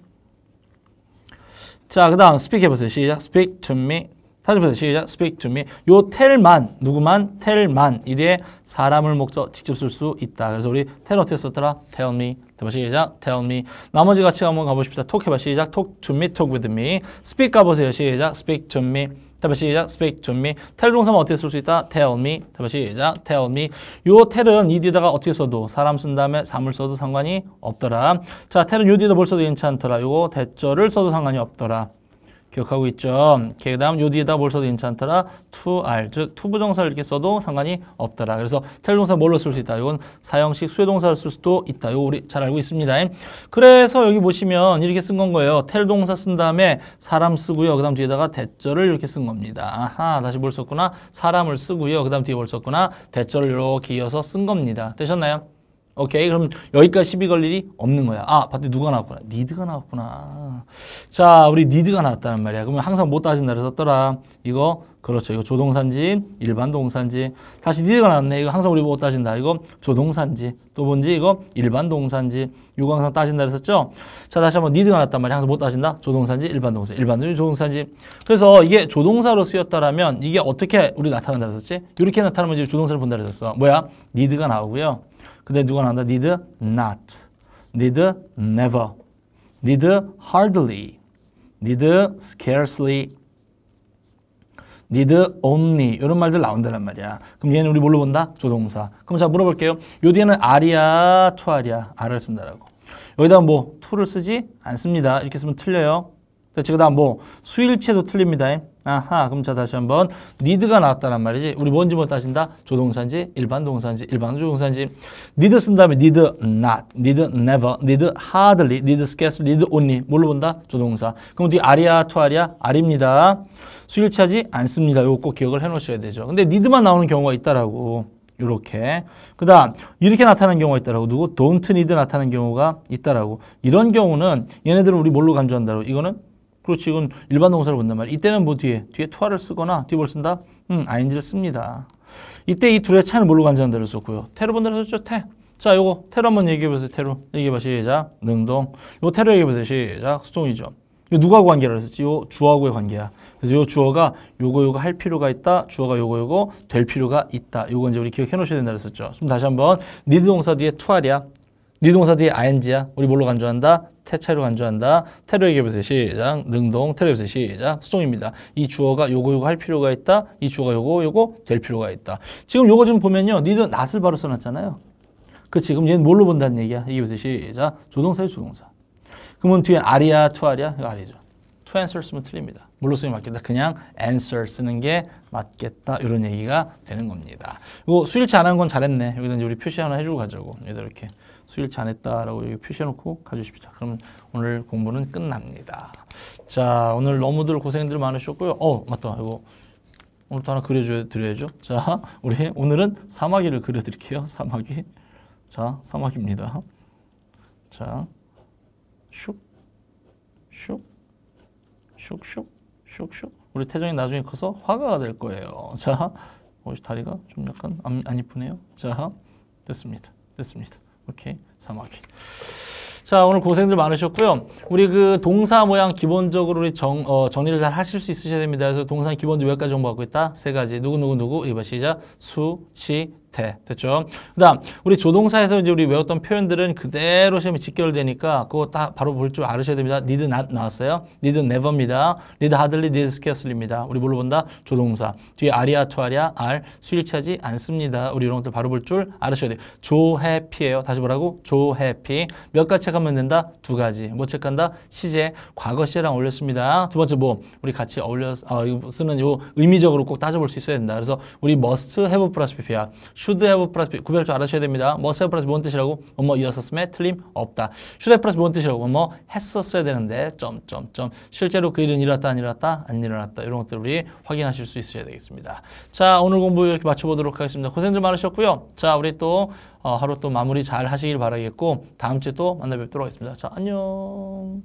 자, 그 다음 speak 해보세요. 시작. Speak to me. 다시 보세요. 시작. Speak to me. 요 tell만, 누구만, tell만. 이에 사람을 목적 직접 쓸 수 있다. 그래서 우리 tell 어떻게 썼더라? Tell me. 대박 시작. Tell me. 나머지 같이 한번 가보십시다. talk 해봐. 시작. Talk to me, talk with me. speak 가보세요. 시작. Speak to me. 답변 시작. speak to me. t 동사만 어떻게 쓸 수 있다? tell me. 답변 시작. tell me. 요 t e 은이 뒤에다가 어떻게 써도 사람 쓴 다음에 사물 써도 상관이 없더라. 자, t e 은요 뒤에다 뭘 써도 괜찮더라. 요거 대절을 써도 상관이 없더라. 기억하고 있죠. 그 다음 요 뒤에다 뭘 써도 괜찮더라. to r 즉 to 부정사를 이렇게 써도 상관이 없더라. 그래서 텔동사 뭘로 쓸 수 있다. 이건 사형식 수혜동사를 쓸 수도 있다. 요 우리 잘 알고 있습니다. 그래서 여기 보시면 이렇게 쓴 건 거예요. 텔동사 쓴 다음에 사람 쓰고요. 그 다음 뒤에다가 대절을 이렇게 쓴 겁니다. 아하 다시 뭘 썼구나. 사람을 쓰고요. 그 다음 뒤에 뭘 썼구나. 대절을 이렇게 이어서 쓴 겁니다. 되셨나요? 오케이 그럼 여기까지 시비 걸 일이 없는 거야 아 봤더니 누가 나왔구나 니드가 나왔구나 자 우리 니드가 나왔다는 말이야 그러면 항상 못 따진다 그랬었더라 이거 그렇죠 이거 조동산지 일반 동산지 다시 니드가 나왔네 이거 항상 우리 못 따진다 이거 조동산지 또 뭔지 이거 일반 동산지 이거 항상 따진다 그랬었죠 자 다시 한번 니드가 나왔단 말이야 항상 못 따진다 조동산지 일반 동산 지 일반 동산 조동산지 그래서 이게 조동사로 쓰였다라면 이게 어떻게 우리 나타난다 그랬었지 이렇게 나타나면 이제 조동사를 본다 그랬었어 뭐야 니드가 나오고요 근데 누가 나온다? need not, need never, need hardly, need scarcely, need only 이런 말들 나온다는 말이야. 그럼 얘는 우리 뭘로 본다? 조동사. 그럼 자 물어볼게요. 요 뒤에는 아리야, 투아리야, 아를 쓴다라고. 여기다 뭐 to를 쓰지 않습니다. 이렇게 쓰면 틀려요. 그다음 뭐 수일체도 틀립니다. 아하 그럼 자 다시 한번 니드가 나왔다란 말이지 우리 뭔지 뭐 따진다 조동사인지 일반 동사인지 일반 조동사인지 니드 쓴 다음에 니드 not, 니드 never, 니드 hardly, 니드 scarcely, need only 뭘로 본다? 조동사 그럼 뒤 아리아 투 아리아 아리입니다 수일치하지 않습니다 요거 꼭 기억을 해놓으셔야 되죠 근데 니드만 나오는 경우가 있다라고 이렇게 그 다음 이렇게 나타나는 경우가 있다라고 누구 don't need 나타나는 경우가 있다라고 이런 경우는 얘네들은 우리 뭘로 간주한다고 이거는 그렇지 이건 일반 동사를 본단 말이야. 이때는 뭐 뒤에 뒤에 투하를 쓰거나 뒤뭘 에 쓴다? 음, 아 n 지를 씁니다. 이때 이 둘의 차이는 뭘로 간지한다를 썼고요. 테로 본다를 썼죠. 테. 자, 요거 테로 한번 얘기해 보세요. 테로. 얘기해 봐. 시작. 능동. 요 테로 얘기해 보세요. 시작. 수동이죠. 요 누구하고 관계를 했었지? 요 주어하고의 관계야. 그래서 요 주어가 요거 요거 할 필요가 있다. 주어가 요거 요거 될 필요가 있다. 요거 이제 우리 기억해 놓으셔야 된다 그랬었죠. 그럼 다시 한번 리드 동사 뒤에 투하랴 니 동사 뒤에 ing야. 우리 뭘로 간주한다? 태차로 간주한다. 테러 얘기해보세요. 시작. 능동 테러 해보세요. 시작. 수동입니다. 이 주어가 요거 요거 할 필요가 있다. 이 주어가 요거 요거 될 필요가 있다. 지금 요거 지금 보면요. 니들 낫을 바로 써놨잖아요. 그치. 그럼 얘는 뭘로 본다는 얘기야? 얘기해보세요. 시작. 조동사예 조동사. 그러면 뒤에 아리아투아리아 이거 아리죠. 투 o answer 쓰면 틀립니다. 뭘로 쓰면 맞겠다. 그냥 answer 쓰는 게 맞겠다. 이런 얘기가 되는 겁니다. 이거 수일치 안 한 건 잘했네. 여기다 이제 우리 표시 하나 해주고 가자고. 여기 이렇게. 수일치 안 했다라고 표시해놓고 가주십시오. 그러 오늘 공부는 끝납니다. 자, 오늘 너무들 고생들 많으셨고요. 어, 맞다. 이거 오늘도 하나 그려드려야죠. 자, 우리 오늘은 사마귀를 그려드릴게요. 사마귀. 자, 사마귀입니다. 자, 슉, 슉, 슉, 슉, 슉, 슉. 우리 태정이 나중에 커서 화가가 될 거예요. 자, 어, 다리가 좀 약간 안, 안 이쁘네요. 자, 됐습니다. 됐습니다. 오케게 사막이. 자 오늘 고생들 많으셨고요. 우리 그 동사 모양 기본적으로 우리 정, 어, 정리를 잘 하실 수 있으셔야 됩니다. 그래서 동사 기본적으로 몇 가지 정보 갖고 있다? 세 가지. 누구누구누구. 이봐 시작. 수, 시, 돼. 네, 됐죠? 그 다음, 우리 조동사에서 이제 우리 외웠던 표현들은 그대로 시험에 직결되니까 그거 딱 바로 볼 줄 알으셔야 됩니다. need not 나왔어요. need never입니다. need hardly, need scarcely입니다. 우리 뭘로 본다? 조동사. 뒤에 aria, to a r 수일차지 않습니다. 우리 이런 것들 바로 볼 줄 알으셔야 돼요. 조해피예요. 다시 뭐라고? 조해피. 몇 가지 체크하면 된다? 두 가지. 뭐 체크한다? 시제, 과거 시제랑 어울렸습니다. 두 번째 뭐? 우리 같이 어울려, 어, 쓰는 요 의미적으로 꼭 따져볼 수 있어야 된다. 그래서 우리 must have 플러스 pp야. should have 플러스 구별조 알아셔야 됩니다. must have 플러스 뭔 뜻이라고? 뭐뭐 이었었음에 틀림 없다. should have 플러스 뭔 뜻이라고? 뭐뭐 했었어야 되는데 점점점 실제로 그 일은 일어났다 안 일어났다 안 일어났다 이런 것들 우리 확인하실 수 있으셔야 되겠습니다. 자 오늘 공부 이렇게 마쳐보도록 하겠습니다. 고생 들 많으셨고요. 자 우리 또 어, 하루 또 마무리 잘 하시길 바라겠고 다음 주에 또 만나 뵙도록 하겠습니다. 자 안녕.